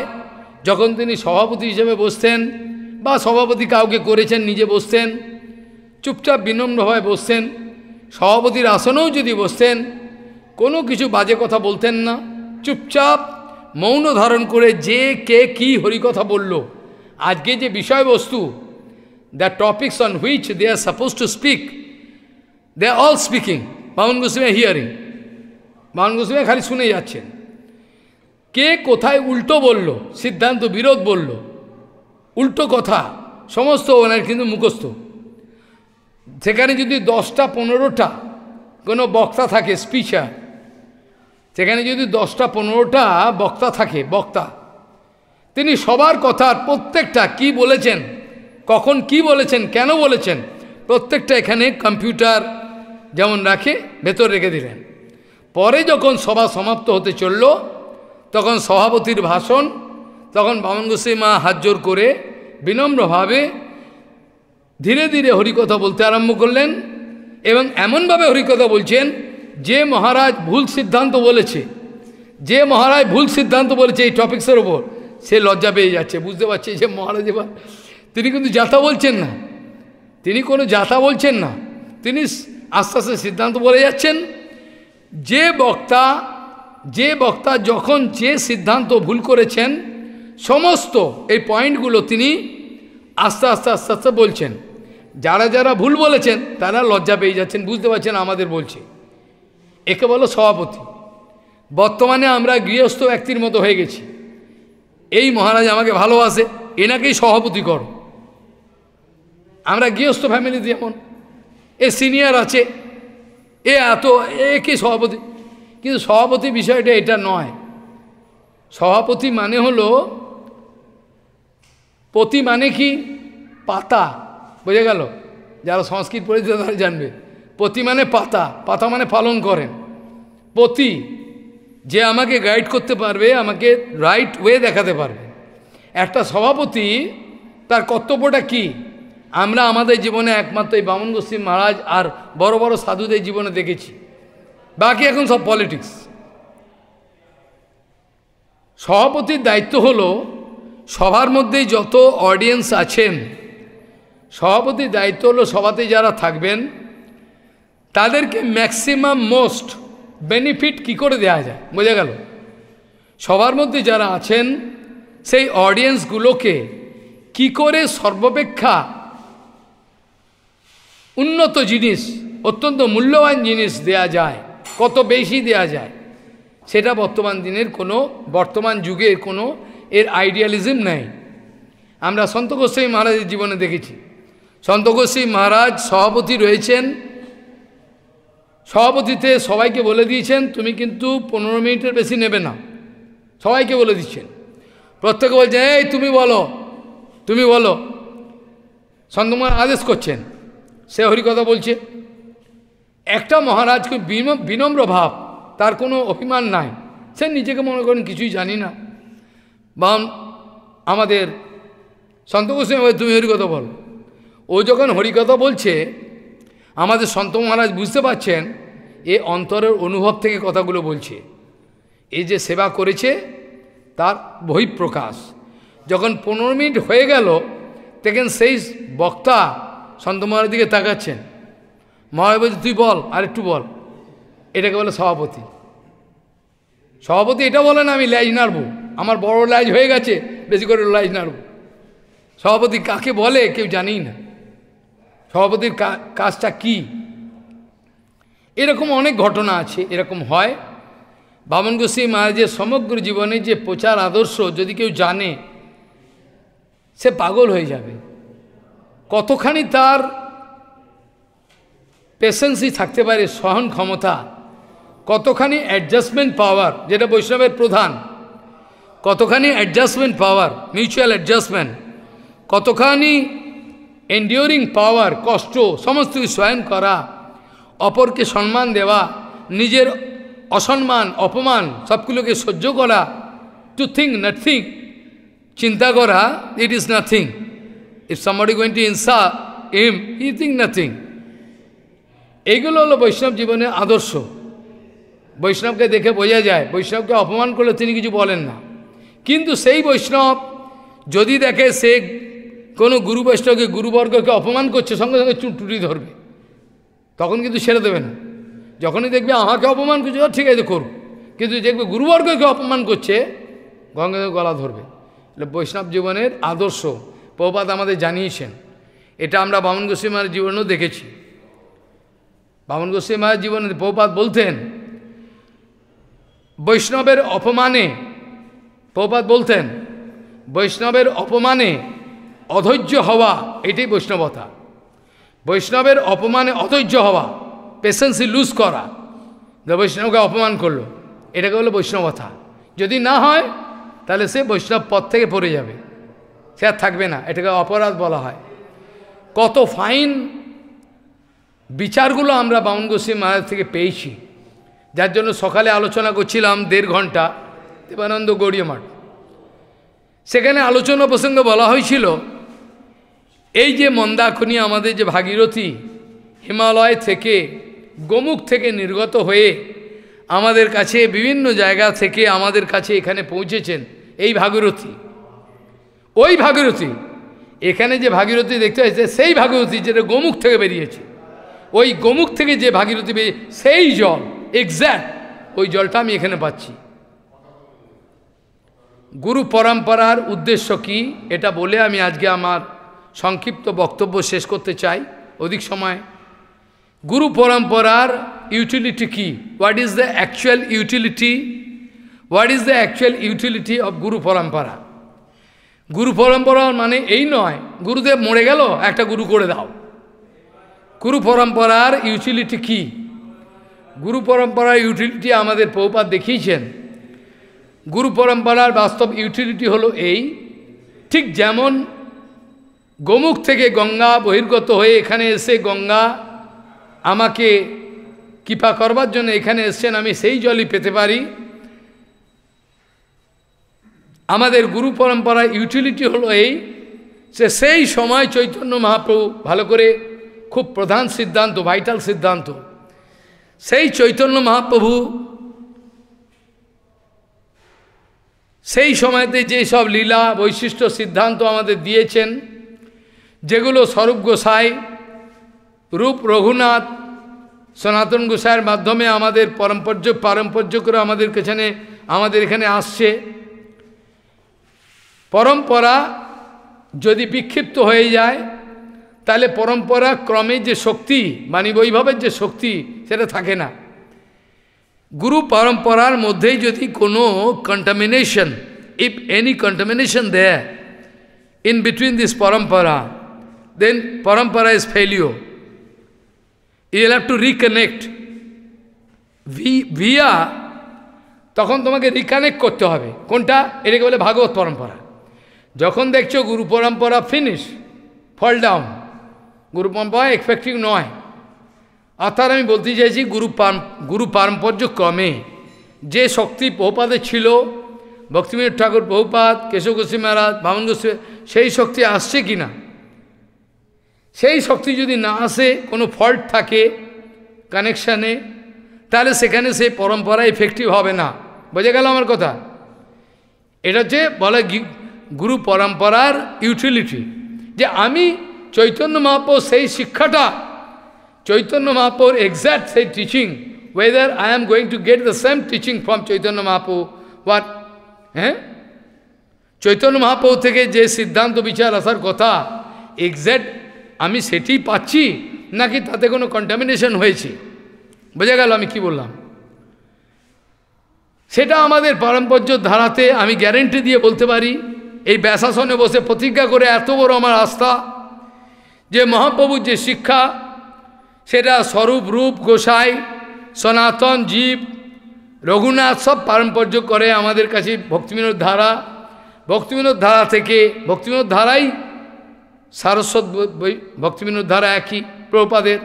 যখন তিনি সভাপতি হিসেবে বসতেন বা সভাপতি কাউকে করেছেন নিজে বসতেন চুপচাপ বিনম্রভাবে বসতেন সভাপতির আসনেও যদি বসতেন কোনো কিছু বাজে কথা বলতেন না চুপচাপ মৌন ধারণ করে যে কে কি হরিকথা বলল আজকে যে বিষয়বস্তু the topics on which they are suppose to speak they are all speaking Vaman Goswami hearing বামন গোস্বামী খালি শুনে যাচ্ছেন কে কোথায় উল্টো বলল সিদ্ধান্ত বিরোধ বলল উল্টো কথা সমস্ত ওনার কিন্তু মুখস্থ সেখানে যদি দশটা পনেরোটা কোনো বক্তা থাকে স্পিচার সেখানে যদি দশটা পনেরোটা বক্তা থাকে বক্তা তিনি সবার কথার প্রত্যেকটা কি বলেছেন কখন কি বলেছেন কেন বলেছেন প্রত্যেকটা এখানে কম্পিউটার যেমন রাখে ভেতর রেখে দিলেন পরে যখন সভা সমাপ্ত হতে চলল তখন সভাপতির ভাষণ তখন বামন গোসাই মা হাজর করে বিনম্রভাবে ধীরে ধীরে হরিকথা বলতে আরম্ভ করলেন এবং এমনভাবে হরিকথা বলছেন যে মহারাজ ভুল সিদ্ধান্ত বলেছে যে মহারাজ ভুল সিদ্ধান্ত বলেছে এই টপিক্সের ওপর সে লজ্জা পেয়ে যাচ্ছে বুঝতে পারছে যে মহারাজ এবার তিনি কিন্তু যাতা বলছেন না তিনি কোনো যাতা বলছেন না তিনি আস্তে আস্তে সিদ্ধান্ত বলে যাচ্ছেন যে বক্তা যে বক্তা যখন যে সিদ্ধান্ত ভুল করেছেন সমস্ত এই পয়েন্টগুলো তিনি আস্তে আস্তে আস্তে আস্তে বলছেন যারা যারা ভুল বলেছেন তারা লজ্জা পেয়ে যাচ্ছেন বুঝতে পারছেন আমাদের বলছে একে বলো সভাপতি বর্তমানে আমরা গৃহস্থ ব্যক্তির মতো হয়ে গেছি এই মহারাজ আমাকে ভালোবাসে এনাকেই সভাপতি করো আমরা গৃহস্থ ফ্যামিলি যেমন এ সিনিয়র আছে এ এত একে সভাপতি কিন্তু সভাপতি বিষয়টা এটা নয় সভাপতি মানে হলো পতি মানে কি পাতা বোঝা গেল যারা সংস্কৃত পড়েছে তারা জানবে পতি মানে পাতা পাতা মানে পালন করেন পতি যে আমাকে গাইড করতে পারবে আমাকে রাইট ওয়ে দেখাতে পারবে একটা সভাপতি তার কর্তব্যটা কি আমরা আমাদের জীবনে একমাত্র এই বামন গোস্বী মহারাজ আর বড় বড় সাধুদের জীবনে দেখেছি বাকি এখন সব পলিটিক্স সভাপতির দায়িত্ব হলো সভার মধ্যে যত অডিয়েন্স আছেন সভাপতির দায়িত্ব হলো সভাতে যারা থাকবেন তাদেরকে ম্যাক্সিমাম মোস্ট বেনিফিট কি করে দেওয়া যায় বোঝা গেল সবার মধ্যে যারা আছেন সেই অডিয়েন্সগুলোকে কি করে সর্বাপেক্ষা উন্নত জিনিস অত্যন্ত মূল্যবান জিনিস দেয়া যায় কত বেশি দেয়া যায় সেটা বর্তমান দিনের কোনো বর্তমান যুগের কোনো এর আইডিয়ালিজম নাই আমরা সন্ত গোস্বামী মহারাজের জীবনে দেখেছি সন্ত মহারাজ সভাপতি রয়েছেন সভাপতিতে সবাইকে বলে দিয়েছেন তুমি কিন্তু পনেরো মিনিটের বেশি নেবে না সবাইকে বলে দিচ্ছেন প্রত্যেকে বলছেন এই তুমি বলো তুমি বলো সন্দমান আদেশ করছেন সে হরিকথা বলছে একটা মহারাজকে বিনম্র ভাব তার কোনো অভিমান নাই সে নিজেকে মনে করেন কিছুই জানি না বা আমাদের সন্ত তুমি হরিকথা বলো ও যখন হরিকথা বলছে আমাদের সন্ত মহারাজ বুঝতে পারছেন এ অন্তরের অনুভব থেকে কথাগুলো বলছে এই যে সেবা করেছে তার বহিঃপ্রকাশ যখন পনেরো মিনিট হয়ে গেল তখন সেই বক্তা সন্ত মহারাজ দিকে তাকাচ্ছেন মহারাজ বলছে তুই বল আর একটু বল এটাকে বলে সভাপতি সভাপতি এটা বলে না আমি ল্যাজ নাড়ব আমার বড় ল্যাজ হয়ে গেছে বেশি করে ল্যাজ নাড়বো সভাপতি কাকে বলে কেউ জানেই না সভাপতির কাজটা কি এরকম অনেক ঘটনা আছে এরকম হয় বামন গোস্বী মহারাজের সমগ্র জীবনে যে প্রচার আদর্শ যদি কেউ জানে সে পাগল হয়ে যাবে কতখানি তার পেশেন্সই থাকতে পারে সহন ক্ষমতা কতখানি অ্যাডজাস্টমেন্ট পাওয়ার যেটা বৈষ্ণবের প্রধান কতখানি অ্যাডজাস্টমেন্ট পাওয়ার মিউচুয়াল অ্যাডজাস্টমেন্ট কতখানি এন্ডিওরিং পাওয়ার কষ্ট সমস্ত স্বয়ং করা অপরকে সম্মান দেওয়া নিজের অসম্মান অপমান সবগুলোকে সহ্য করা টু থিঙ্ক নাথিং চিন্তা করা it is nothing if somebody going to insult him he think nothing এইগুলো হলো বৈষ্ণব জীবনের আদর্শ বৈষ্ণবকে দেখে বোঝা যায় বৈষ্ণবকে অপমান করলে তিনি কিছু বলেন না কিন্তু সেই বৈষ্ণব যদি দেখে সে কোনো গুরু বৈষ্ণবকে গুরুবর্গকে অপমান করছে সঙ্গে সঙ্গে চুটুটি ধরবে তখন কিন্তু ছেড়ে দেবে না যখনই দেখবে আমাকে অপমান করছে ঠিক আছে করুক কিন্তু দেখবে গুরুবর্গকে অপমান করছে গঙ্গা গলা ধরবে বৈষ্ণব জীবনের আদর্শ প্রপাত আমাদের জানিয়েছেন এটা আমরা বামন গোস্বী মায়ের জীবনেও দেখেছি বামন গোস্বী মায়ের জীবনে প্রপাত বলতেন বৈষ্ণবের অপমানে প্রপাত বলতেন বৈষ্ণবের অপমানে অধৈর্য হওয়া এটাই বৈষ্ণবতা বৈষ্ণবের অপমানে অধৈর্য হওয়া পেশেন্সি লুজ করা যে বৈষ্ণবকে অপমান করলো এটাকে হলো বৈষ্ণবতা যদি না হয় তাহলে সে বৈষ্ণব পথ থেকে পড়ে যাবে সে আর থাকবে না এটাকে অপরাধ বলা হয় কত ফাইন বিচারগুলো আমরা বামন গোসি মহারাজ থেকে পেয়েছি যার জন্য সকালে আলোচনা করছিলাম দেড় ঘন্টা দেবানন্দ গৌরীয় মাঠ সেখানে আলোচনা প্রসঙ্গে বলা হয়েছিল এই যে মন্দাখনি আমাদের যে ভাগীরথী হিমালয় থেকে গোমুখ থেকে নির্গত হয়ে আমাদের কাছে বিভিন্ন জায়গা থেকে আমাদের কাছে এখানে পৌঁছেছেন এই ভাগীরথী ওই ভাগীরথী এখানে যে ভাগীরথী দেখতে হয়েছে সেই ভাগীরথী যেটা গোমুখ থেকে বেরিয়েছে ওই গোমুখ থেকে যে ভাগীরথী বেরিয়ে সেই জল এক্স্যাক্ট ওই জলটা আমি এখানে পাচ্ছি গুরু পরম্পরার উদ্দেশ্য কি এটা বলে আমি আজকে আমার সংক্ষিপ্ত বক্তব্য শেষ করতে চাই অধিক সময় গুরু পরম্পরার ইউটিলিটি কি what is the actual utility what is the actual utility of guru parampara গুরু পরম্পরা মানে এই নয় গুরুদেব মরে গেল একটা গুরু করে দাও গুরু পরম্পরার ইউটিলিটি কি গুরু পরম্পরার ইউটিলিটি আমাদের পৌপাত দেখিয়েছেন গুরু পরম্পরার বাস্তব ইউটিলিটি হলো এই ঠিক যেমন গোমুখ থেকে গঙ্গা বহির্গত হয়ে এখানে এসে গঙ্গা আমাকে কৃপা করবার জন্য এখানে এসছেন আমি সেই জলই পেতে পারি আমাদের গুরু পরম্পরা ইউটিলিটি হলো এই যে সেই সময় চৈতন্য মহাপ্রভু ভালো করে খুব প্রধান সিদ্ধান্ত ভাইটাল সিদ্ধান্ত সেই চৈতন্য মহাপ্রভু সেই সময়তে যে সব লীলা বৈশিষ্ট্য সিদ্ধান্ত আমাদের দিয়েছেন যেগুলো স্বরূপ গোসাই রূপ রঘুনাথ সনাতন গোসাইয়ের মাধ্যমে আমাদের পরম্পর্য পারম্পর্য করে আমাদের পেছনে আমাদের এখানে আসছে পরম্পরা যদি বিক্ষিপ্ত হয়ে যায় তাহলে পরম্পরা ক্রমে যে শক্তি মানে বৈভবের যে শক্তি সেটা থাকে না গুরু পরম্পরার মধ্যেই যদি কোনো contamination if any contamination there in between this parampara then parampara is failure. You'll have to reconnect. Via, তখন তোমাকে রিকানেক্ট করতে হবে কোনটা এটাকে বলে ভাগবত পরম্পরা যখন দেখছো গুরু পরম্পরা ফিনিশ ফল ডাউন গুরু পরম্পরা এক্সপেক্টিং নয় অর্থাৎ আমি বলতে চাইছি গুরু গুরু পারম্পর্য ক্রমে যে শক্তি বহুপাদের ছিল ভক্তিবীর ঠাকুর বহুপাত কেশব গোস্বী মহারাজ বামন গোস্বী সেই শক্তি আসছে কিনা সেই শক্তি যদি না আসে কোনো ফল্ট থাকে কানেকশানে তাহলে সেখানে সেই পরম্পরা ইফেক্টিভ হবে না বোঝা গেল আমার কথা এটা হচ্ছে বলে গুরু পরম্পরার ইউটিলিটি যে আমি চৈতন্য মহাপুর সেই শিক্ষাটা চৈতন্য মহাপুর এক্স্যাক্ট সেই teaching whether I am going to get the same teaching from Chaitanya Mahaprabhu বা হ্যাঁ চৈতন্য মহাপ্রভু থেকে যে সিদ্ধান্ত বিচার আসার কথা এক্স্যাক্ট আমি সেটি পাচ্ছি নাকি তাতে কোনো কন্টামিনেশন হয়েছে বোঝা গেল আমি কি বললাম সেটা আমাদের পারম্পর্য ধারাতে আমি গ্যারেন্টি দিয়ে বলতে পারি এই ব্যাসাসনে বসে প্রতিজ্ঞা করে এত বড় আমার আস্থা যে মহাপ্রভুর যে শিক্ষা সেটা স্বরূপ রূপ গোসাই সনাতন জীব রঘুনাথ সব পারম্পর্য করে আমাদের কাছে ভক্তিমিনোর ধারা ভক্তিমিনোর ধারা থেকে ভক্তিমিনোর ধারাই সারস্বত ভক্তিবিনোদ ধারা একই প্রপাদের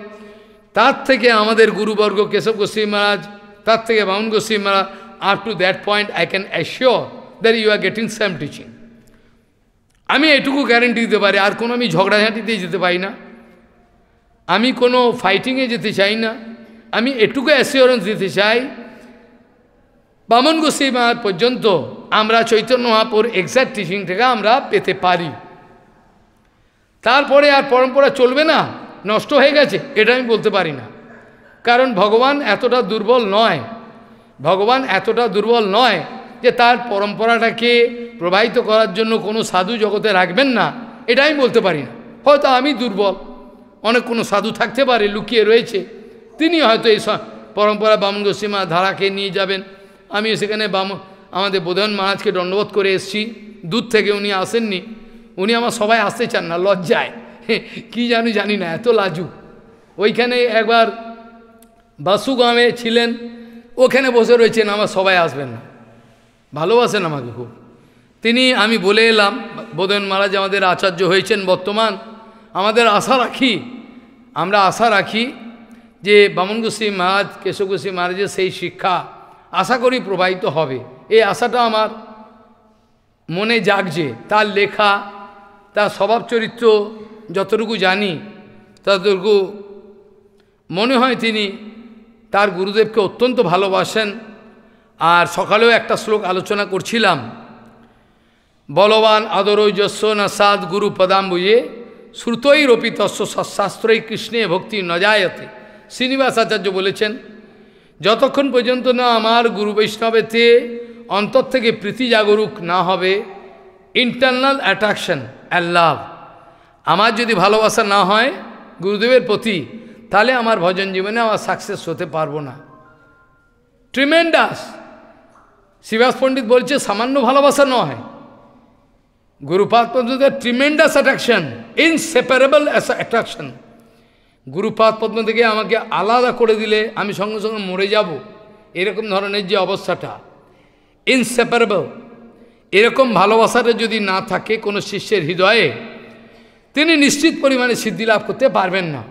তার থেকে আমাদের গুরুবর্গ কেশব গোস্বী মহারাজ তার থেকে Vaman Goswami Maharaj up to that point I can assure that you are getting same teaching আমি এটুকু গ্যারেন্টি দিতে পারি আর কোনো আমি ঝগড়াঝাঁটিতেই যেতে পারি না আমি কোনো ফাইটিংয়ে যেতে চাই না আমি এটুকু অ্যাসিওরেন্স দিতে চাই বামন গোস্বী মহারাজ পর্যন্ত আমরা চৈতন্য মহাপুর এক্স্যাক্ট থেকে আমরা পেতে পারি তারপরে আর পরম্পরা চলবে না নষ্ট হয়ে গেছে এটা আমি বলতে পারি না কারণ ভগবান এতটা দুর্বল নয় ভগবান এতটা দুর্বল নয় যে তার পরম্পরাটাকে প্রবাহিত করার জন্য কোনো সাধু জগতে রাখবেন না এটা আমি বলতে পারি না হয়তো আমি দুর্বল অনেক কোনো সাধু থাকতে পারে লুকিয়ে রয়েছে তিনি হয়তো এই পরম্পরা বামন গোসীমা ধারাকে নিয়ে যাবেন আমি সেখানে বাম আমাদের বোধন মহারাজকে দণ্ডবোধ করে এসছি দূর থেকে উনি আসেননি উনি আমার সবাই আসতে চান না লজ্জায় কি জানি জানি না এত লাজু ওইখানে একবার বাসুগামে ছিলেন ওখানে বসে রয়েছেন আমার সবাই আসবেন না ভালোবাসেন আমাকে খুব তিনি আমি বলে এলাম বোধন মহারাজ আমাদের আচার্য হয়েছেন বর্তমান আমাদের আশা রাখি আমরা আশা রাখি যে বামন গোস্বী মহারাজ কেশব গোস্বী মহারাজের সেই শিক্ষা আশা করি প্রবাহিত হবে এই আশাটা আমার মনে জাগছে তার লেখা তার স্বভাব চরিত্র যতটুকু জানি ততটুকু মনে হয় তিনি তার গুরুদেবকে অত্যন্ত ভালোবাসেন আর সকালেও একটা শ্লোক আলোচনা করছিলাম বলবান আদরৈজস্য না সাদ গুরু পদাম বুঝে শ্রুতই রোপিতস্য শাস্ত্রই কৃষ্ণে ভক্তি নজায়তে শ্রীনিবাস আচার্য বলেছেন যতক্ষণ পর্যন্ত না আমার গুরু বৈষ্ণবেতে অন্তর থেকে প্রীতি জাগরুক না হবে ইন্টারনাল অ্যাট্রাকশন অ্যান্ড লাভ আমার যদি ভালোবাসা না হয় গুরুদেবের প্রতি তাহলে আমার ভজন জীবনে আমার সাকসেস হতে পারবো না ট্রিমেন্ডাস শিবাস পণ্ডিত বলছে সামান্য ভালোবাসা নয় গুরুপাদ পদ্মদের ট্রিমেন্ডাস অ্যাট্রাকশন ইনসেপারেবল অ্যাট্রাকশন গুরুপাদ পদ্ম থেকে আমাকে আলাদা করে দিলে আমি সঙ্গে সঙ্গে মরে যাব এরকম ধরনের যে অবস্থাটা ইনসেপারেবল এরকম ভালোবাসাটা যদি না থাকে কোনো শিষ্যের হৃদয়ে তিনি নিশ্চিত পরিমাণে সিদ্ধি লাভ করতে পারবেন না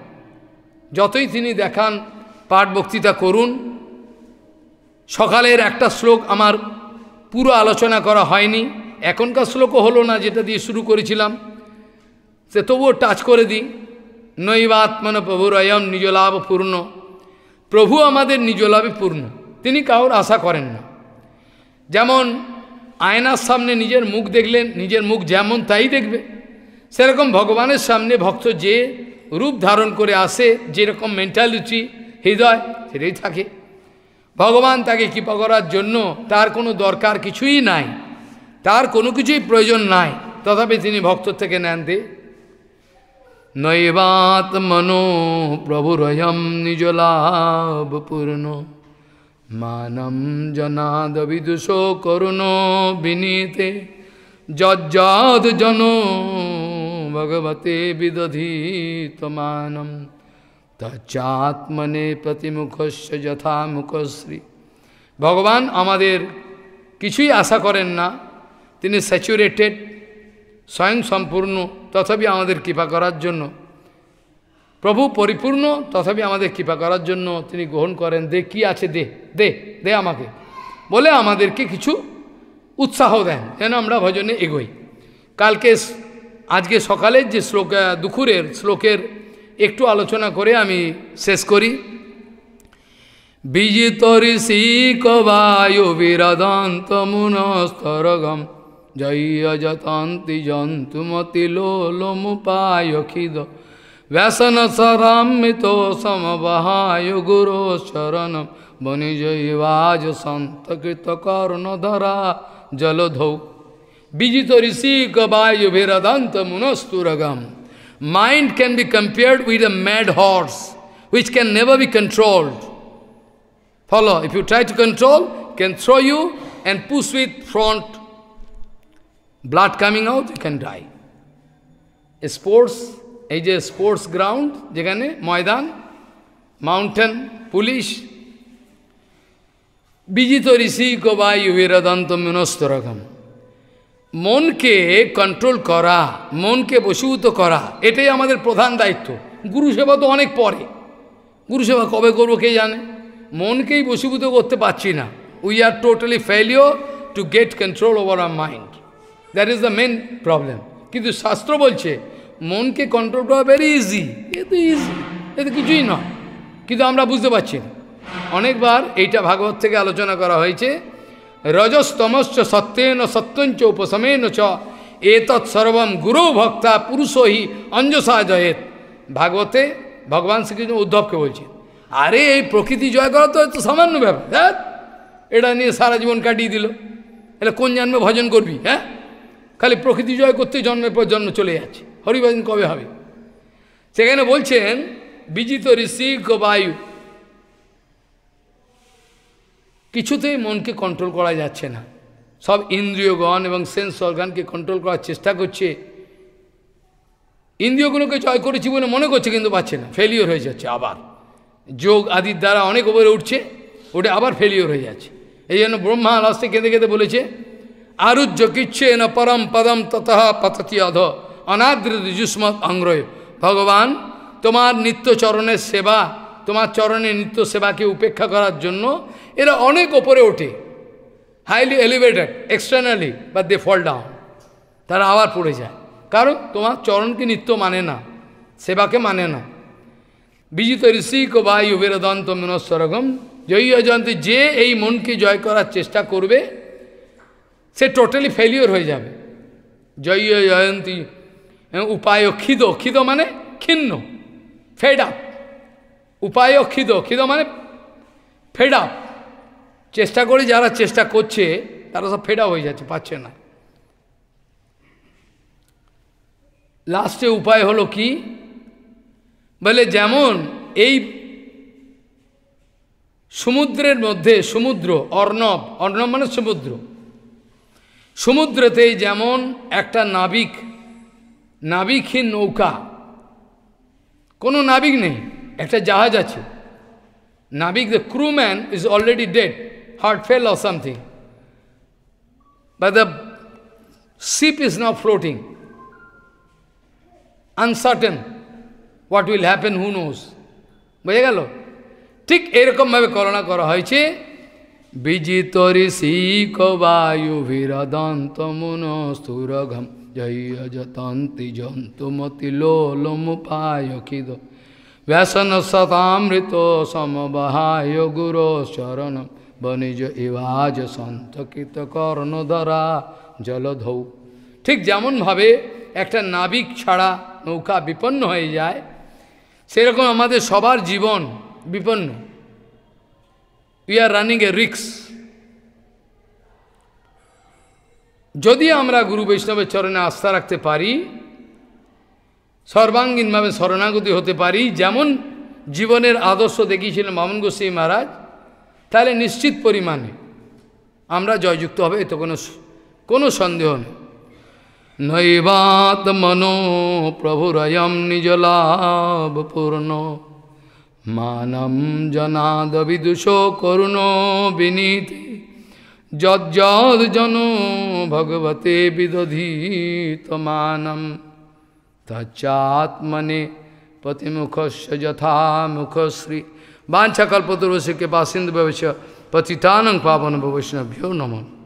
যতই তিনি দেখান পাঠ বক্তৃতা করুন সকালের একটা শ্লোক আমার পুরো আলোচনা করা হয়নি এখনকার শ্লোকও হলো না যেটা দিয়ে শুরু করেছিলাম সে তবুও টাচ করে দিই নৈবাত্মন প্রভুর অয়ম নিজ লাভ পূর্ণ প্রভু আমাদের নিজ লাভে পূর্ণ তিনি কাউর আশা করেন না যেমন আয়নার সামনে নিজের মুখ দেখলেন নিজের মুখ যেমন তাই দেখবে সেরকম ভগবানের সামনে ভক্ত যে রূপ ধারণ করে আসে যেরকম মেন্টালিটি হৃদয় সেটাই থাকে ভগবান তাকে কৃপা করার জন্য তার কোনো দরকার কিছুই নাই তার কোনো কিছুই প্রয়োজন নাই তথাপি তিনি ভক্ত থেকে নেন দে নৈবাত মনো প্রভুরয়ম নিজলাভ পূর্ণ মানম জনাদ বিদুষ করুণ বিনীতে যজ্জাদ জন ভগবতে বিদধি তমানম তচ্চাত্মনে প্রতিমুখস্য যথা মুখশ্রী ভগবান আমাদের কিছুই আশা করেন না তিনি স্যাচুরেটেড স্বয়ংসম্পূর্ণ তথাপি আমাদের কৃপা করার জন্য প্রভু পরিপূর্ণ তথাপি আমাদের কৃপা করার জন্য তিনি গ্রহণ করেন দে কি আছে দে দে দে আমাকে বলে আমাদেরকে কিছু উৎসাহ দেন যেন আমরা ভজনে এগোই কালকে আজকে সকালের যে শ্লোক দুপুরের শ্লোকের একটু আলোচনা করে আমি শেষ করি বিজিত জয় জন্তুমতি জয়্যজতন্তি খিদ व्यसन सरामित समवहायु गुरु चरण बनिजयवाज संत कृत कर्ण धरा जलधौ विजित ऋषि कबायु भीरदंत मुनस्तुरगम mind can be compared with a mad horse which can never be controlled follow if you try to control can throw you and push with front blood coming out you can die sports এই যে sports ground যেখানে ময়দান mountain police বিজিত ঋষি কবাই বিরদন্ত মিনস্তরকম মনকে control করা মনকে বসীভূত করা এটাই আমাদের প্রধান দায়িত্ব গুরুসেবা তো অনেক পরে গুরুসেবা কবে করবো কে জানে মনকেই বসীভূত করতে পারছি না we are totally failure to get control over our mind that is the main problem কিন্তু শাস্ত্র বলছে মনকে কন্ট্রোল করা ভেরি ইজি এ তো ইজি এ তো কিছুই নয় কিন্তু আমরা বুঝতে পারছি না অনেকবার এইটা ভাগবত থেকে আলোচনা করা হয়েছে রজস্তমশ্চ সত্যেন সত্যঞ্চ উপশমেন চ এতৎ সর্বম গুরু ভক্তা পুরুষ হি অঞ্জসা জয়েত ভাগবতে ভগবান শ্রীকৃষ্ণ উদ্ধবকে বলছে আরে এই প্রকৃতি জয় করা তো এত সামান্য ব্যাপার হ্যাঁ এটা নিয়ে সারা জীবন কাটিয়ে দিল এটা কোন জন্মে ভজন করবি হ্যাঁ খালি প্রকৃতি জয় করতে জন্মের পর জন্ম চলে যাচ্ছে হরিভজন কবে হবে সেখানে বলছেন বিজিত ঋষি বায়ু কিছুতেই মনকে কন্ট্রোল করা যাচ্ছে না সব ইন্দ্রিয়গণ এবং সেন্স অর্গানকে কন্ট্রোল করার চেষ্টা করছে ইন্দ্রিয়গুলোকে জয় করেছি বলে মনে করছে কিন্তু পাচ্ছে না ফেলিওর হয়ে যাচ্ছে আবার যোগ আদির দ্বারা অনেক ওপরে উঠছে ওটা আবার ফেলিওর হয়ে যাচ্ছে এই জন্য ব্রহ্মা লাস্টে কেঁদে কেঁদে বলেছে আরুজ্য কিচ্ছে না পরম পদম ততহা পততি অধ অনাদৃত যুষ্ম অঙ্গ্রয় ভগবান তোমার নিত্য চরণের সেবা তোমার চরণে নিত্য সেবাকে উপেক্ষা করার জন্য এরা অনেক ওপরে ওঠে হাইলি এলিভেটেড এক্সটার্নালি বা দে ফল ডাউন তারা আবার পড়ে যায় কারণ তোমার চরণকে নিত্য মানে না সেবাকে মানে না বিজিত ঋষিক বায়ু বেরদন্ত মনস্বরগম জয়ী অজন্তে যে এই মনকে জয় করার চেষ্টা করবে সে টোটালি ফেলিওর হয়ে যাবে জয় জয়ন্তী হ্যাঁ, উপায় খিদ খিদ মানে খিন্ন ফেড আপ উপায় খিদ খিদ মানে ফেড আপ চেষ্টা করে যারা চেষ্টা করছে তারা সব ফেড হয়ে যাচ্ছে পাচ্ছে না লাস্টে উপায় হলো কি বলে যেমন এই সমুদ্রের মধ্যে সমুদ্র অর্ণব অর্ণব মানে সমুদ্র সমুদ্রতেই যেমন একটা নাবিক নাবিকহীন নৌকা কোনো নাবিক নেই একটা জাহাজ আছে নাবিক the crewman is already dead heart fail or something by the ship is now floating uncertain what will happen who knows. বুঝে গেল ঠিক এরকমভাবে করোনা করা হয়েছে বিজিতরি শিক বায়ু ভিরদন্ত মুন স্থুরঘম জন্তুমতি जयि अजतन्ति जन्तुमतिलोलमुपायखिद व्यसनसतामृतो समबहाय गुरोश्चरणं वनिज কর্ণ ধরা জলধৌ ঠিক যেমনভাবে একটা নাবিক ছাড়া নৌকা বিপন্ন হয়ে যায় সেরকম আমাদের সবার জীবন বিপন্ন উই আর রানিং এ রিক্স যদি আমরা গুরু বৈষ্ণবের চরণে আস্থা রাখতে পারি সর্বাঙ্গীনভাবে শরণাগতি হতে পারি যেমন জীবনের আদর্শ দেখিয়েছিলেন মামন গোস্বী মহারাজ তাহলে নিশ্চিত পরিমাণে আমরা জয়যুক্ত হবে এতে কোনো কোনো সন্দেহ নেই নৈবাত মনো প্রভুরয়ম পূর্ণ মানম জনাদ বিদুষ করুণ বিনীতি यज्जनो भगवते विदधीतमानम तच्चात्मने पतिमुखस् यथा मुखश्री वाछकल्पतुरश के पासिंद भविष्य पतितानंग पावन भविष्णभ्यो नमन